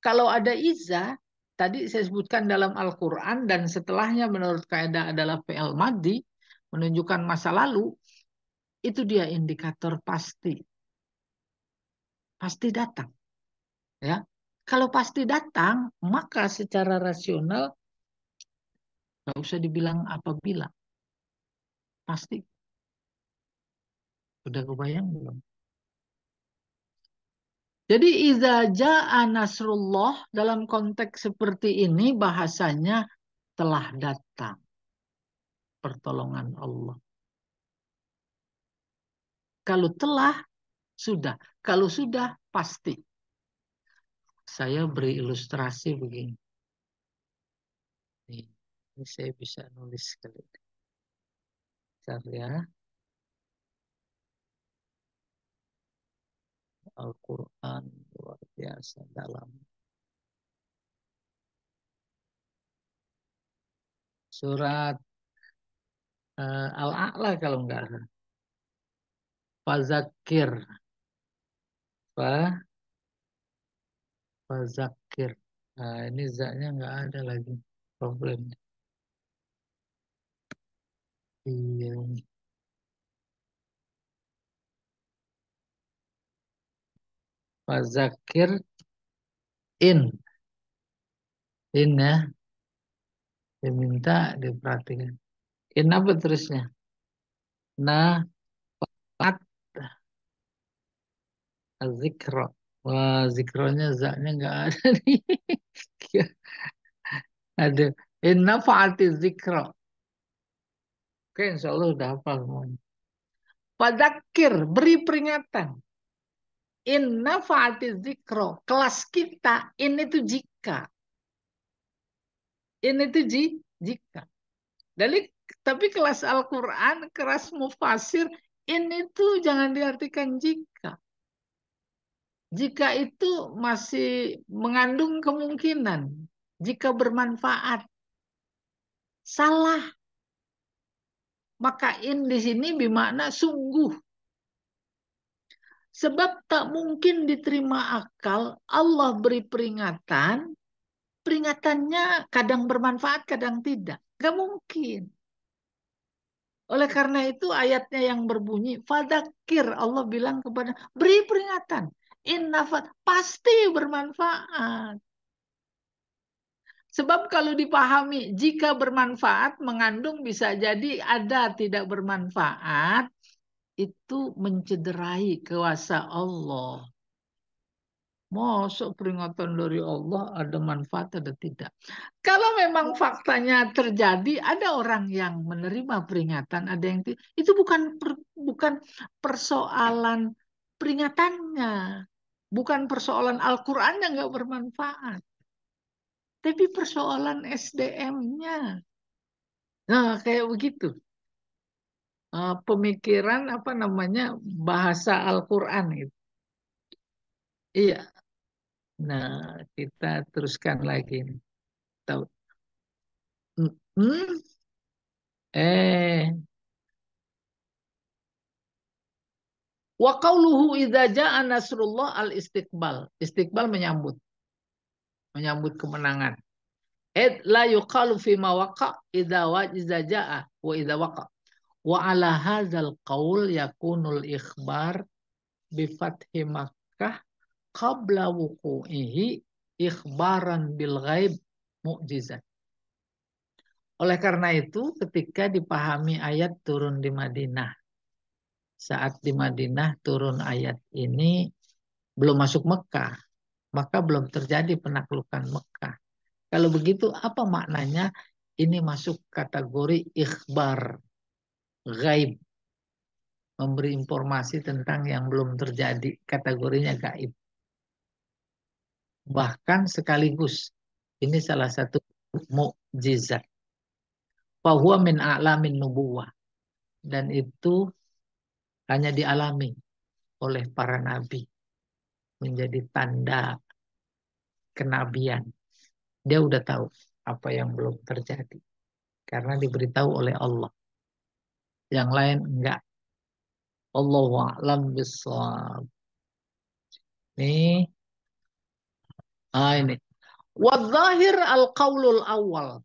Kalau ada iza, tadi saya sebutkan dalam Al-Quran dan setelahnya menurut kaidah adalah PL Madi, menunjukkan masa lalu, itu dia indikator pasti. Pasti datang. ya Kalau pasti datang, maka secara rasional nggak usah dibilang apa apabila. Pasti sudah kebayang belum? Jadi izaja anasrullah dalam konteks seperti ini bahasanya telah datang pertolongan Allah. Kalau telah sudah, kalau sudah pasti. Saya beri ilustrasi begini. ini saya bisa nulis sekali. Bentar ya. Al-Quran luar biasa dalam. Surat uh, Al-A'la kalau enggak Fazakir. apa Fazakir. Nah, ini zaknya enggak ada lagi problemnya. Iya. Yeah. Fazakir in. In ya. Diminta diperhatikan. In apa terusnya? Nah, fat zikro. Wah, zikronya zaknya nggak ada nih. Aduh. Inna fa'ati zikro. Oke, insya Allah udah hafal semuanya. Fadakir, beri peringatan. In nafati zikro. Kelas kita, in itu jika. In itu ji, jika. Dari, tapi kelas Al-Quran, kelas mufasir, ini tuh jangan diartikan jika. Jika itu masih mengandung kemungkinan. Jika bermanfaat. Salah. Maka in di sini bermakna sungguh. Sebab tak mungkin diterima akal Allah beri peringatan. Peringatannya kadang bermanfaat, kadang tidak. Gak mungkin. Oleh karena itu ayatnya yang berbunyi, Fadakir Allah bilang kepada, beri peringatan. Innafat pasti bermanfaat. Sebab kalau dipahami, jika bermanfaat mengandung bisa jadi ada tidak bermanfaat, itu mencederai kuasa Allah. Masuk peringatan dari Allah ada manfaat atau tidak. Kalau memang faktanya terjadi ada orang yang menerima peringatan, ada yang Itu bukan per, bukan persoalan peringatannya, bukan persoalan Al-Qur'an yang nggak bermanfaat. Tapi persoalan SDM-nya. Nah, kayak begitu. Eh, pemikiran apa namanya bahasa Al-Qur'an gitu. Iya. Nah, kita teruskan lagi Tahu. Hmm, hmm? Eh. Wa qawluhu idza jaa nasrullah al istiqbal. Istiqbal menyambut. Menyambut kemenangan. Ed la yuqalu fi ma waqa idza wa jaa wa idza waqa. Wa ala hadzal qaul yakunul ikhbar bi fathi Makkah qabla wuku'ihi ikhbaran bil ghaib mu'jizat. Oleh karena itu ketika dipahami ayat turun di Madinah. Saat di Madinah turun ayat ini belum masuk Mekah. Maka belum terjadi penaklukan Mekah. Kalau begitu apa maknanya? Ini masuk kategori ikhbar gaib memberi informasi tentang yang belum terjadi kategorinya gaib bahkan sekaligus ini salah satu mukjizat bahwa min alamin nubuwa. dan itu hanya dialami oleh para nabi menjadi tanda kenabian dia udah tahu apa yang belum terjadi karena diberitahu oleh Allah yang lain enggak. Allahu a'lam bissawab. Nih. Ah ini. Wadzahir al-qaulul awal.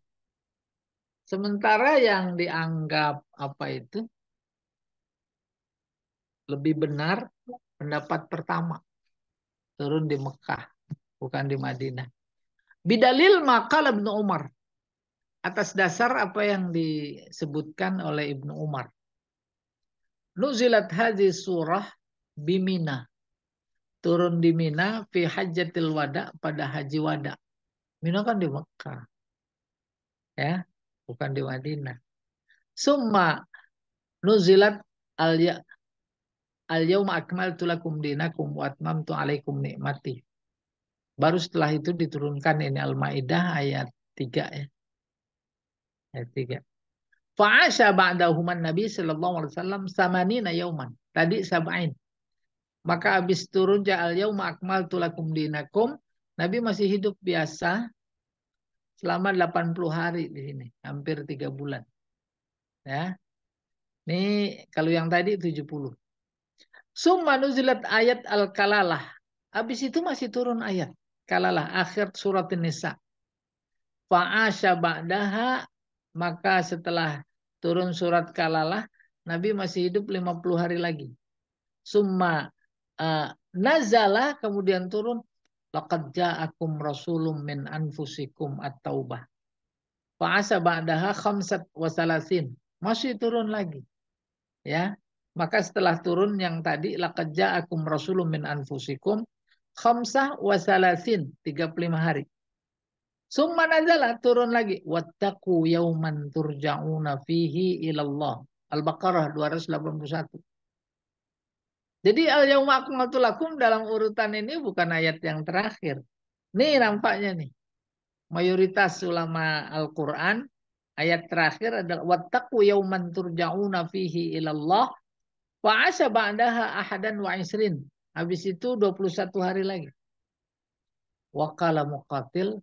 Sementara yang dianggap apa itu lebih benar pendapat pertama turun di Mekah bukan di Madinah. Bidalil maka Ibnu Umar atas dasar apa yang disebutkan oleh Ibnu Umar. Nuzilat hadhi surah bimina. Turun di Mina fi hajatil wada pada haji wada. Mina kan di Mekah. Ya, bukan di Madinah. Summa nuzilat al ya-, al yawma akmaltu lakum dinakum wa atmamtu alaikum nikmati. Baru setelah itu diturunkan ini Al-Maidah ayat 3 ya. Ayat 3. Fa'asha ba'dahuman Nabi sallallahu alaihi wasallam samanina yauman. Tadi sab'ain. Maka habis turun ja'al yauma akmaltu lakum dinakum. Nabi masih hidup biasa selama 80 hari di sini, hampir 3 bulan. Ya. Ini kalau yang tadi 70. Summa nuzilat ayat al-kalalah. Habis itu masih turun ayat. Kalalah akhir surat Nisa. Fa'asha ba'daha maka setelah turun surat kalalah, Nabi masih hidup 50 hari lagi. Summa uh, eh, nazala kemudian turun laqad ja'akum rasulum min anfusikum at-taubah. Fa'asa ba'daha khamsat wa salasin. Masih turun lagi. Ya. Maka setelah turun yang tadi laqad ja'akum rasulum min anfusikum khamsah wa salasin 35 hari. Summa nazala turun lagi. Wattaku yauman turja'una fihi ilallah. Al-Baqarah 281. Jadi al-yauma akmaltu lakum dalam urutan ini bukan ayat yang terakhir. Nih nampaknya nih. Mayoritas ulama Al-Quran ayat terakhir adalah wattaku yauman turja'una fihi ilallah wa asa ba'daha ahadan wa isrin. Habis itu 21 hari lagi. Wakala muqatil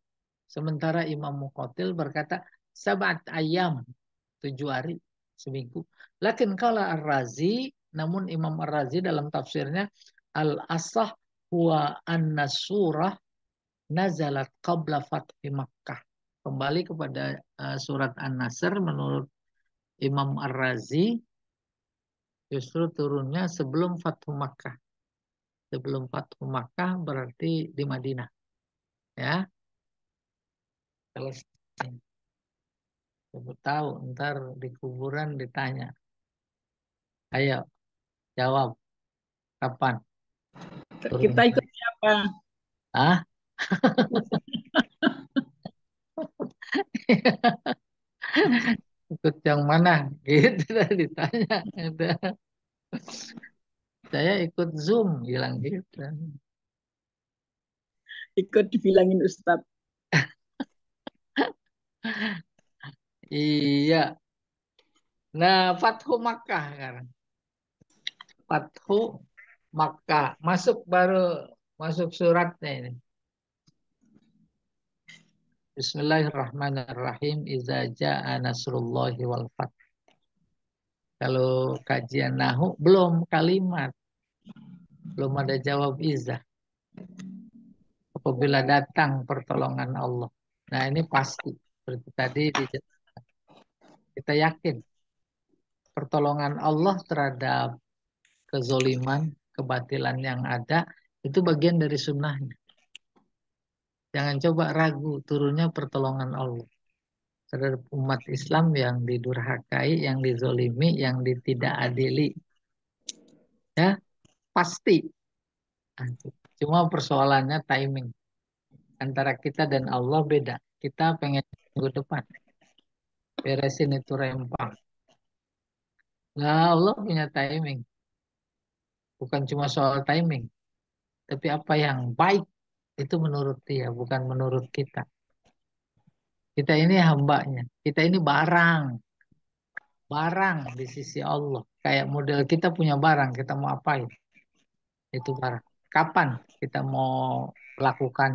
Sementara Imam Muqatil berkata, sabat ayam, tujuh hari, seminggu. Lakin kala Ar-Razi, namun Imam Ar-Razi dalam tafsirnya, Al-Asah huwa anna surah nazalat qabla fathi Makkah. Kembali kepada eh, surat An-Nasr menurut Imam Ar-Razi, justru turunnya sebelum Fathu Makkah. Sebelum Fathu Makkah berarti di Madinah. Ya, selesai. Ibu tahu ntar di kuburan ditanya. Ayo jawab kapan? Turun. Kita ikut siapa? Ah? ikut yang mana? Gitu lah ditanya. Saya ikut Zoom, bilang gitu. Ikut dibilangin Ustadz. Iya. Nah, Fathu Makkah kan. Fathu Makkah. Masuk baru masuk suratnya ini. Bismillahirrahmanirrahim. Iza ja'a nasrullahi wal fath. Kalau kajian nahu belum kalimat. Belum ada jawab izah. Apabila datang pertolongan Allah. Nah, ini pasti. Seperti tadi kita yakin pertolongan Allah terhadap kezoliman, kebatilan yang ada itu bagian dari sunnahnya. Jangan coba ragu turunnya pertolongan Allah terhadap umat Islam yang didurhakai, yang dizolimi, yang ditidakadili Ya, pasti. Cuma persoalannya timing. Antara kita dan Allah beda. Kita pengen minggu depan. Beresin itu rempang. Nah, Allah punya timing. Bukan cuma soal timing. Tapi apa yang baik itu menurut dia, bukan menurut kita. Kita ini hambanya. Kita ini barang. Barang di sisi Allah. Kayak model kita punya barang, kita mau apain. Itu barang. Kapan kita mau lakukan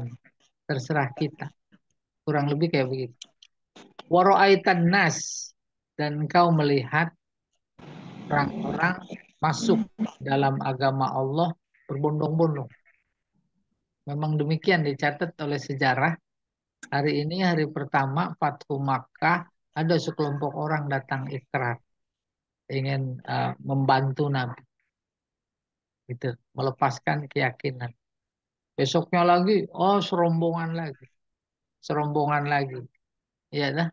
Terserah kita. Kurang lebih kayak begitu. Waro'aitan nas dan kau melihat orang-orang masuk dalam agama Allah berbondong-bondong. Memang demikian dicatat oleh sejarah. Hari ini hari pertama Fathu Makkah ada sekelompok orang datang ikrar ingin uh, membantu Nabi. Gitu, melepaskan keyakinan. Besoknya lagi, oh serombongan lagi. Serombongan lagi. Iya dah.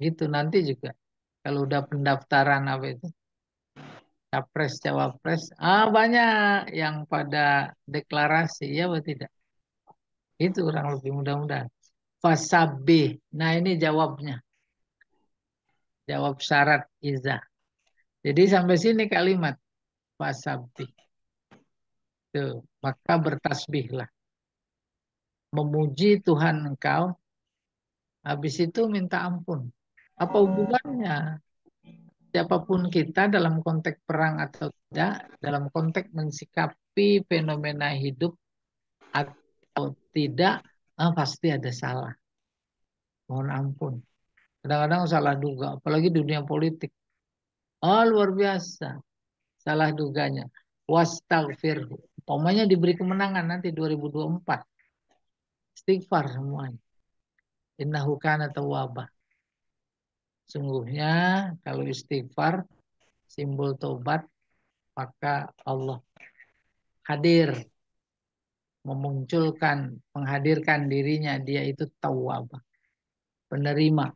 Gitu nanti juga. Kalau udah pendaftaran apa itu? Capres, cawapres. Ah banyak yang pada deklarasi. Ya atau tidak? Itu kurang lebih mudah-mudahan. fasabi Nah ini jawabnya. Jawab syarat Iza. Jadi sampai sini kalimat. fasabi Tuh, maka bertasbihlah. Memuji Tuhan engkau. Habis itu minta ampun. Apa hubungannya? Siapapun kita dalam konteks perang atau tidak, dalam konteks mensikapi fenomena hidup atau tidak, eh, pasti ada salah. Mohon ampun. Kadang-kadang salah duga, apalagi dunia politik. Oh, luar biasa. Salah duganya. wastafir pokoknya diberi kemenangan nanti 2024. Istighfar semuanya. Innahu kana tawabah. Sungguhnya kalau istighfar simbol tobat maka Allah hadir memunculkan menghadirkan dirinya dia itu tawabah penerima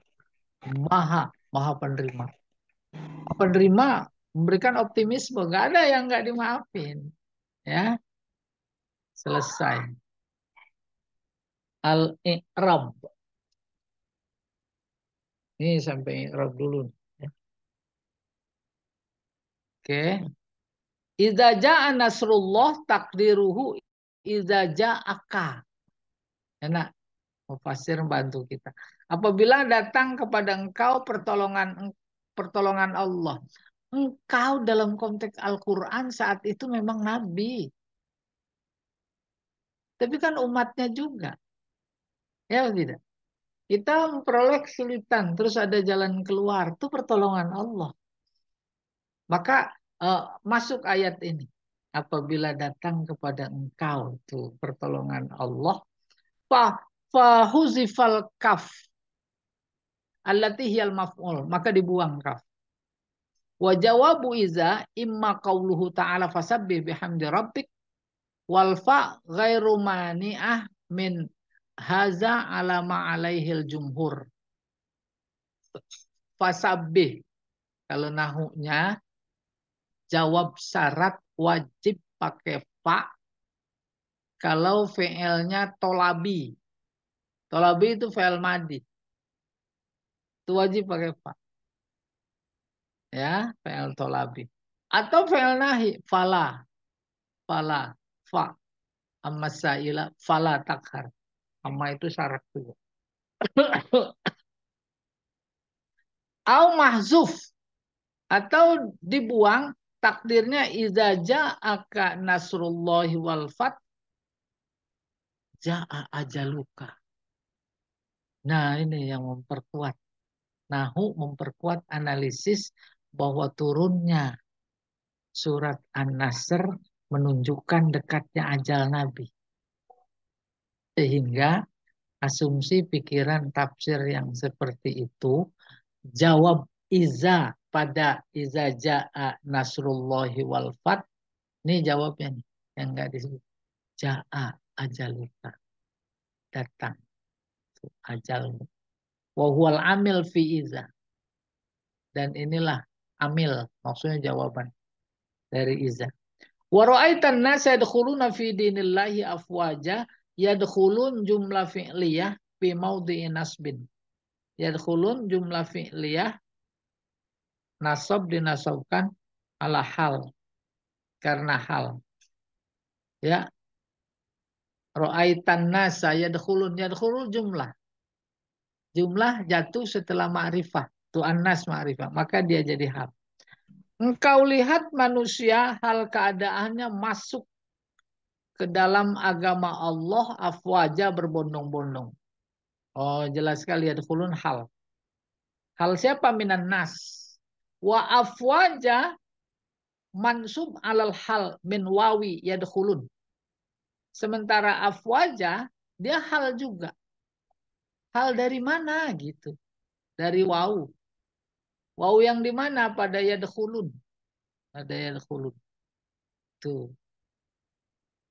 maha maha penerima penerima memberikan optimisme gak ada yang nggak dimaafin ya selesai al-i'rab ini sampai Rob dulu. Ya. Oke. Okay. Idza jaa nasrullah takdiruhu iza ja'aka. Enak. Mufasir oh, bantu kita. Apabila datang kepada engkau pertolongan pertolongan Allah. Engkau dalam konteks Al-Qur'an saat itu memang nabi. Tapi kan umatnya juga. Ya tidak? kita memperoleh kesulitan, terus ada jalan keluar, itu pertolongan Allah. Maka uh, masuk ayat ini. Apabila datang kepada engkau itu pertolongan Allah, fahuzifal kaf allati hiyal maf'ul, maka dibuang kaf. Wa jawabu iza imma qawluhu ta'ala fasabbih bihamdi rabbik walfa ghairu mani'ah min Haza alama alaihil jumhur. Fasabih. Kalau nahunya, jawab syarat wajib pakai fa. Kalau VL-nya tolabi. Tolabi itu VL madi. Itu wajib pakai fa. Ya, VL tolabi. Atau VL nahi. Fala. Fala. Fa. Amma sa'ila. Fala takhar Amma itu syarat dua. Au mahzuf atau dibuang takdirnya iza ja'aka nasrullahi wal fat ja'a ajaluka. Nah, ini yang memperkuat. Nahu memperkuat analisis bahwa turunnya surat An-Nasr menunjukkan dekatnya ajal Nabi. Sehingga asumsi pikiran tafsir yang seperti itu jawab iza pada iza jaa nasrullahi wal fat ini jawabnya nih yang enggak disebut jaa ajalika datang ajalmu wahwal amil fi iza dan inilah amil maksudnya jawaban dari iza wa ra'aitan nasa yadkhuluna fi dinillahi afwaja Yadkhulun jumlah fi'liyah fi maudhi'i nasbin. Yadkhulun jumlah fi'liyah nasab dinasabkan ala hal karena hal. Ya. Ra'aitan nasa yadkhulun yadkhulun jumlah. Jumlah jatuh setelah ma'rifah. Tu'an nas ma'rifah. Maka dia jadi hal. Engkau lihat manusia hal keadaannya masuk ke dalam agama Allah afwaja berbondong-bondong. Oh, jelas sekali ada fulun hal. Hal siapa minan nas? Wa afwaja mansub alal hal min wawi yadkhulun. Sementara afwaja dia hal juga. Hal dari mana gitu? Dari wau. Wau yang di mana pada yadkhulun. Pada yadkhulun. Tuh.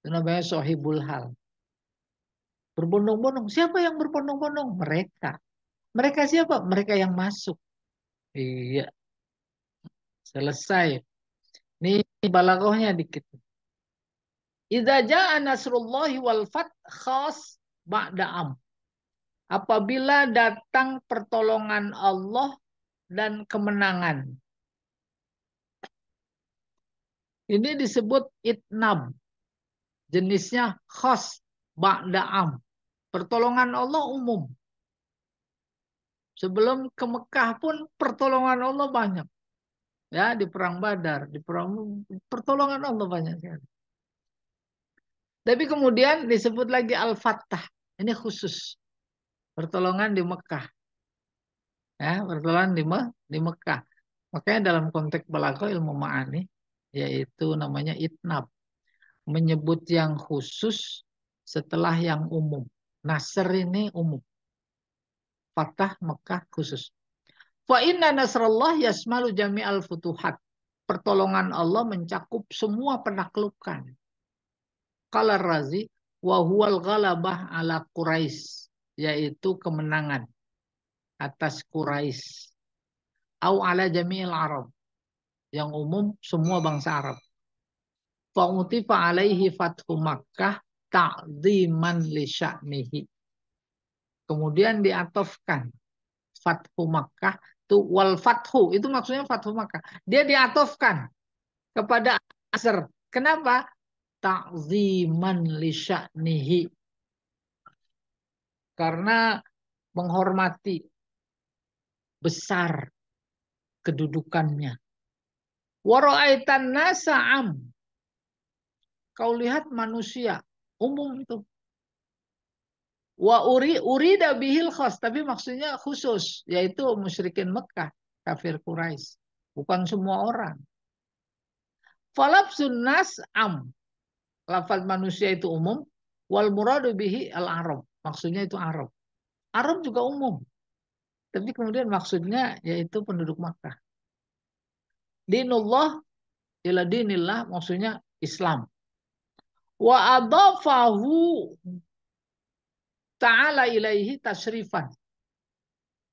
Itu namanya sohibul hal. Berbondong-bondong. Siapa yang berbondong-bondong? Mereka. Mereka siapa? Mereka yang masuk. Iya. Selesai. Ini balagohnya dikit. Iza jaa nasrullahi wal fath khas ba'da'am. Apabila datang pertolongan Allah dan kemenangan. Ini disebut itnab jenisnya khas ba'da'am. Pertolongan Allah umum. Sebelum ke Mekah pun pertolongan Allah banyak. Ya, di perang Badar, di perang pertolongan Allah banyak sekali. Tapi kemudian disebut lagi Al-Fattah. Ini khusus. Pertolongan di Mekah. Ya, pertolongan di, Me di Mekah. Makanya dalam konteks balago ilmu ma'ani yaitu namanya itnab menyebut yang khusus setelah yang umum. Nasr ini umum. Fatah Mekah khusus. Wa inna nasrallah yasmalu jami'al futuhat. Pertolongan Allah mencakup semua penaklukan. Kalar Razi wa huwal ghalabah ala Quraisy, yaitu kemenangan atas Quraisy. Au ala jami'il Arab. Yang umum semua bangsa Arab. Fa'utifa alaihi fathu Makkah ta'ziman li sya'nihi. Kemudian diatofkan fathu Makkah itu wal fathu itu maksudnya fathu Makkah. Dia diatofkan kepada asr. Kenapa? Ta'ziman li sya'nihi. Karena menghormati besar kedudukannya. Wara'aitan nasa'am Kau lihat manusia umum itu. Wa uri urida bihil khas, tapi maksudnya khusus yaitu musyrikin Mekah, kafir Quraisy. Bukan semua orang. falab sunnas am. Lafaz manusia itu umum, wal muradu bihi al Arab. Maksudnya itu Arab. Arab juga umum. Tapi kemudian maksudnya yaitu penduduk Mekah Dinullah ila dinillah maksudnya Islam wa adafahu ta'ala ilaihi tashrifan.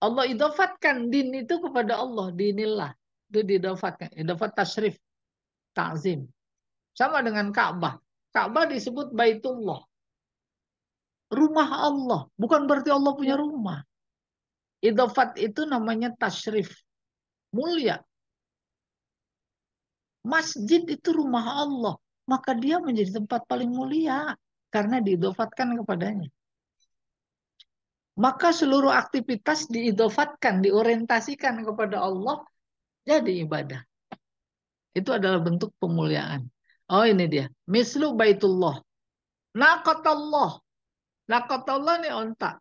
Allah idofatkan din itu kepada Allah, dinillah. Itu didofatkan, idofat tasrif, ta'zim. Sama dengan Ka'bah. Ka'bah disebut Baitullah. Rumah Allah. Bukan berarti Allah punya rumah. Idofat itu namanya tasrif. Mulia. Masjid itu rumah Allah maka dia menjadi tempat paling mulia karena diidofatkan kepadanya. Maka seluruh aktivitas diidofatkan, diorientasikan kepada Allah jadi ibadah. Itu adalah bentuk pemuliaan. Oh ini dia. Mislu baitullah. Nakatallah. Nakatallah ini onta.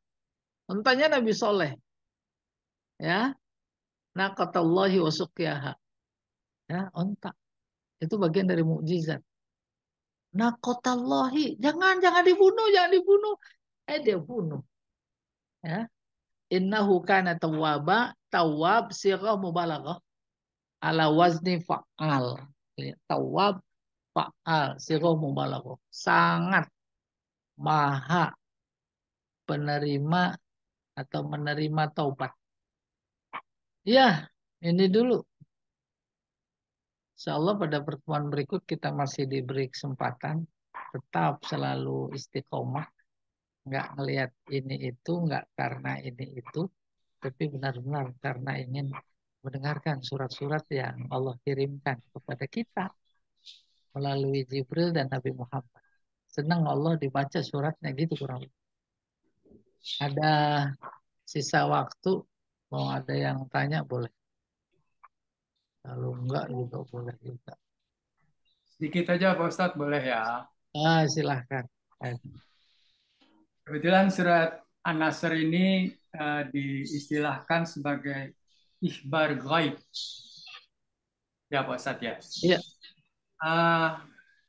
Ontanya Nabi Soleh. Ya. wa suqyaha. Ya, onta. Itu bagian dari mukjizat nakotallahi jangan jangan dibunuh jangan dibunuh eh dia bunuh ya innahu kana tawaba tawab sirah mubalaghah ala wazni fa'al Tawab fa'al sirah mubalaghah sangat maha penerima atau menerima taubat ya ini dulu Insya Allah pada pertemuan berikut kita masih diberi kesempatan tetap selalu istiqomah. Nggak ngelihat ini itu, nggak karena ini itu. Tapi benar-benar karena ingin mendengarkan surat-surat yang Allah kirimkan kepada kita melalui Jibril dan Nabi Muhammad. Senang Allah dibaca suratnya gitu kurang lebih. Ada sisa waktu, mau ada yang tanya boleh. Kalau enggak juga boleh juga. Sedikit aja Pak Ustadz boleh ya? Ah, silahkan. Eh. Kebetulan surat An-Nasr ini uh, diistilahkan sebagai ikhbar gaib. Ya Pak Ustadz ya? Iya. Uh,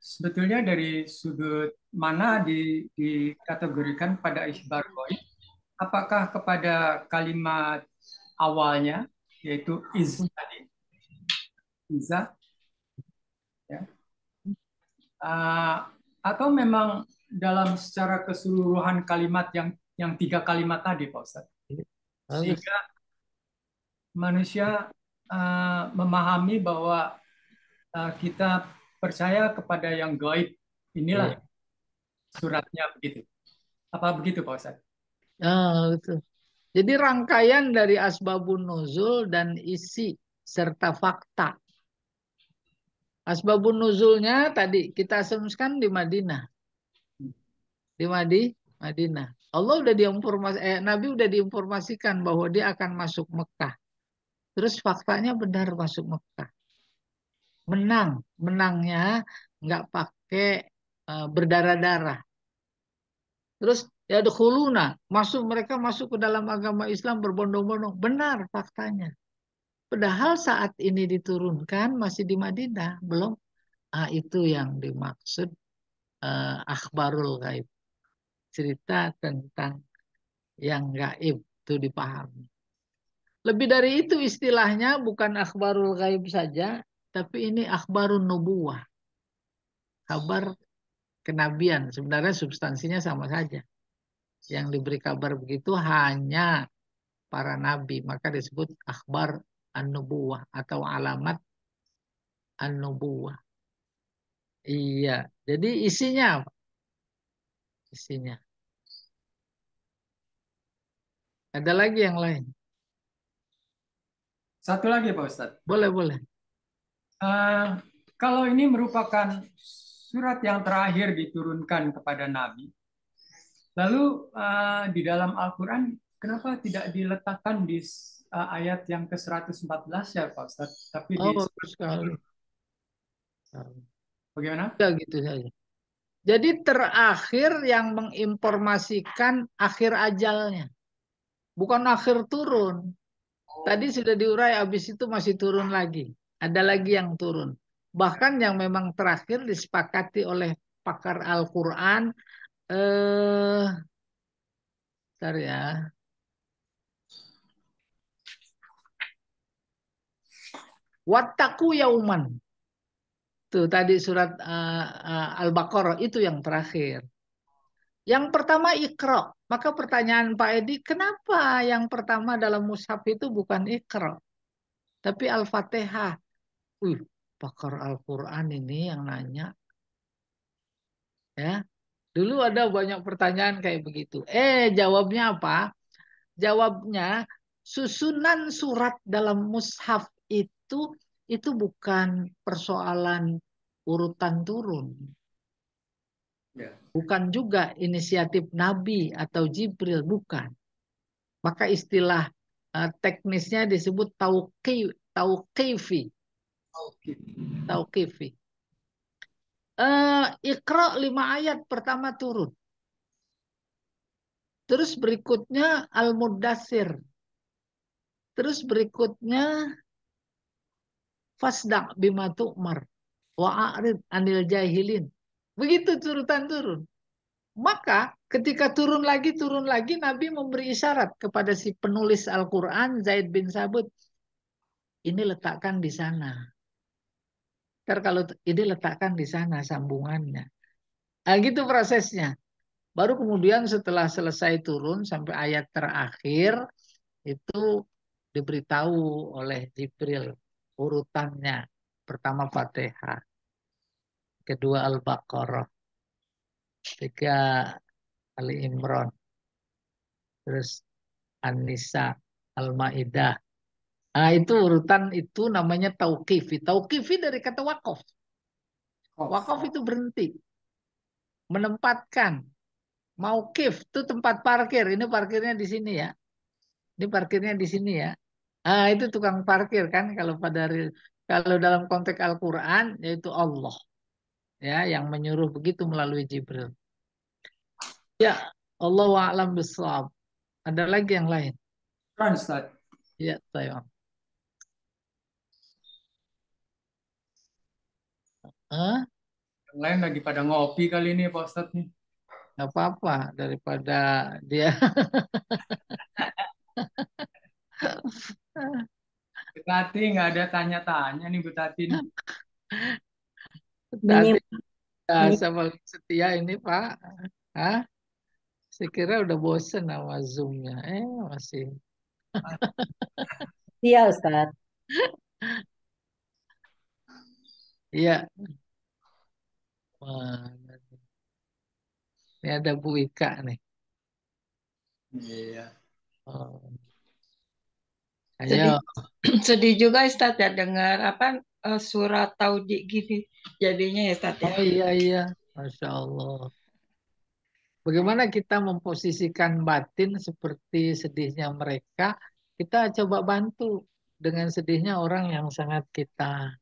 sebetulnya dari sudut mana di, dikategorikan pada ikhbar gaib? Apakah kepada kalimat awalnya, yaitu iz tadi, bisa ya. uh, atau memang dalam secara keseluruhan kalimat yang yang tiga kalimat tadi Pak Ustaz sehingga manusia uh, memahami bahwa uh, kita percaya kepada yang gaib inilah ya. suratnya begitu apa begitu Pak Ustaz? nah gitu. Jadi rangkaian dari asbabun nuzul dan isi serta fakta Asbabun nuzulnya tadi kita asumsikan di Madinah. Di Madi, Madinah. Allah udah diinformasi eh, Nabi udah diinformasikan bahwa dia akan masuk Mekah. Terus faktanya benar masuk Mekah. Menang, menangnya nggak pakai uh, eh, berdarah-darah. Terus ya dukhuluna, masuk mereka masuk ke dalam agama Islam berbondong-bondong. Benar faktanya. Padahal saat ini diturunkan masih di Madinah, belum. Ah, itu yang dimaksud eh, akhbarul gaib. Cerita tentang yang gaib itu dipahami. Lebih dari itu istilahnya bukan akhbarul gaib saja, tapi ini akhbarun nubuah. Kabar kenabian. Sebenarnya substansinya sama saja. Yang diberi kabar begitu hanya para nabi. Maka disebut akhbar an-nubuwah atau alamat an-nubuwah. Iya, jadi isinya apa? Isinya. Ada lagi yang lain? Satu lagi Pak Ustadz. Boleh, boleh. Uh, kalau ini merupakan surat yang terakhir diturunkan kepada Nabi, lalu uh, di dalam Al-Quran kenapa tidak diletakkan di uh, ayat yang ke-114 ya Pak Ustaz. Tapi oh, di... sekali. Bagaimana? Ya gitu saja. Jadi terakhir yang menginformasikan akhir ajalnya. Bukan akhir turun. Oh. Tadi sudah diurai, habis itu masih turun lagi. Ada lagi yang turun. Bahkan yang memang terakhir disepakati oleh pakar Al-Quran. Eh, ya. Wattaku yauman. Tuh tadi surat uh, uh, Al-Baqarah itu yang terakhir. Yang pertama ikro. Maka pertanyaan Pak Edi, kenapa yang pertama dalam mushaf itu bukan ikro? Tapi Al-Fatihah. Uh pakar Al-Quran ini yang nanya. Ya, Dulu ada banyak pertanyaan kayak begitu. Eh, jawabnya apa? Jawabnya susunan surat dalam mushaf itu itu bukan persoalan urutan turun. Ya. Bukan juga inisiatif Nabi atau Jibril, bukan. Maka istilah eh, teknisnya disebut tauqi, tauqifi. Tauqifi. Uh, eh, ikra lima ayat pertama turun. Terus berikutnya al mudassir Terus berikutnya Fasda' bima tu'mar wa a'rid anil jahilin. Begitu turutan turun. Maka ketika turun lagi, turun lagi, Nabi memberi isyarat kepada si penulis Al-Quran, Zaid bin Sabut. Ini letakkan di sana. Ntar kalau ini letakkan di sana sambungannya. Nah, gitu prosesnya. Baru kemudian setelah selesai turun sampai ayat terakhir, itu diberitahu oleh Jibril urutannya. Pertama Fatihah. Kedua Al-Baqarah. Tiga Ali Imran. Terus An-Nisa, Al-Ma'idah. Nah, itu urutan itu namanya tauqifi. Tauqifi dari kata wakaf. Wakaf itu berhenti. Menempatkan. Maukif itu tempat parkir. Ini parkirnya di sini ya. Ini parkirnya di sini ya. Ah, itu tukang parkir kan kalau pada kalau dalam konteks Al-Qur'an yaitu Allah ya yang menyuruh begitu melalui Jibril. Ya, Allah a'lam bisawab. Ada lagi yang lain? Kan Ya, saya. Hah? Yang lain lagi pada ngopi kali ini Pak Ustaz nih. Gak apa-apa daripada dia Bu Tati nggak ada tanya-tanya nih Bu Tati nih. Tati ya, setia ini Pak. Hah? Saya kira udah bosen sama Zoom-nya. Eh, masih. Iya, Ustaz. Iya. Ini ada Bu Ika nih. Iya. Oh. Ayo. Sedih, iya. sedih juga ya, Ustaz ya dengar apa eh, surat taudi gini jadinya ya Ustaz ya. Oh iya iya, masya Allah. Bagaimana kita memposisikan batin seperti sedihnya mereka? Kita coba bantu dengan sedihnya orang yang sangat kita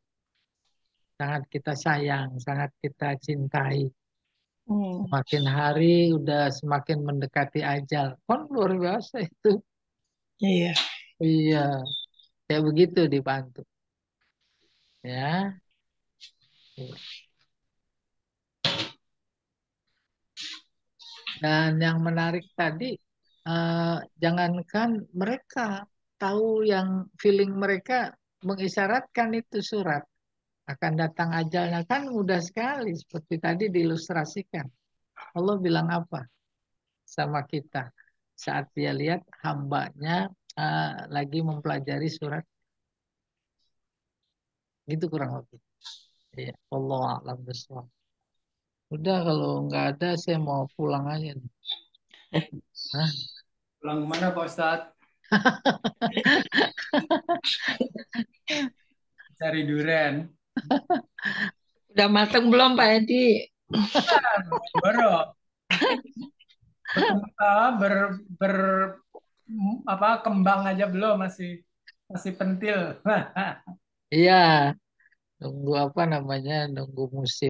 sangat kita sayang, sangat kita cintai. Hmm. Semakin hari udah semakin mendekati ajal. Kon luar biasa itu. Iya. Yeah. Iya, kayak begitu dibantu. Ya. Dan yang menarik tadi, eh, jangankan mereka tahu yang feeling mereka mengisyaratkan itu surat. Akan datang ajalnya kan mudah sekali seperti tadi diilustrasikan. Allah bilang apa sama kita saat dia lihat hambanya Eh, lagi mempelajari surat gitu kurang lebih. Ya, Allah alam besok. Udah kalau nggak ada saya mau pulang aja nih. Pulang kemana Pak Ustad? Cari duren. Udah mateng belum Pak Edi? Baru. ber, ber, ber, apa kembang aja belum masih masih pentil. Iya, nunggu apa namanya? Nunggu musim.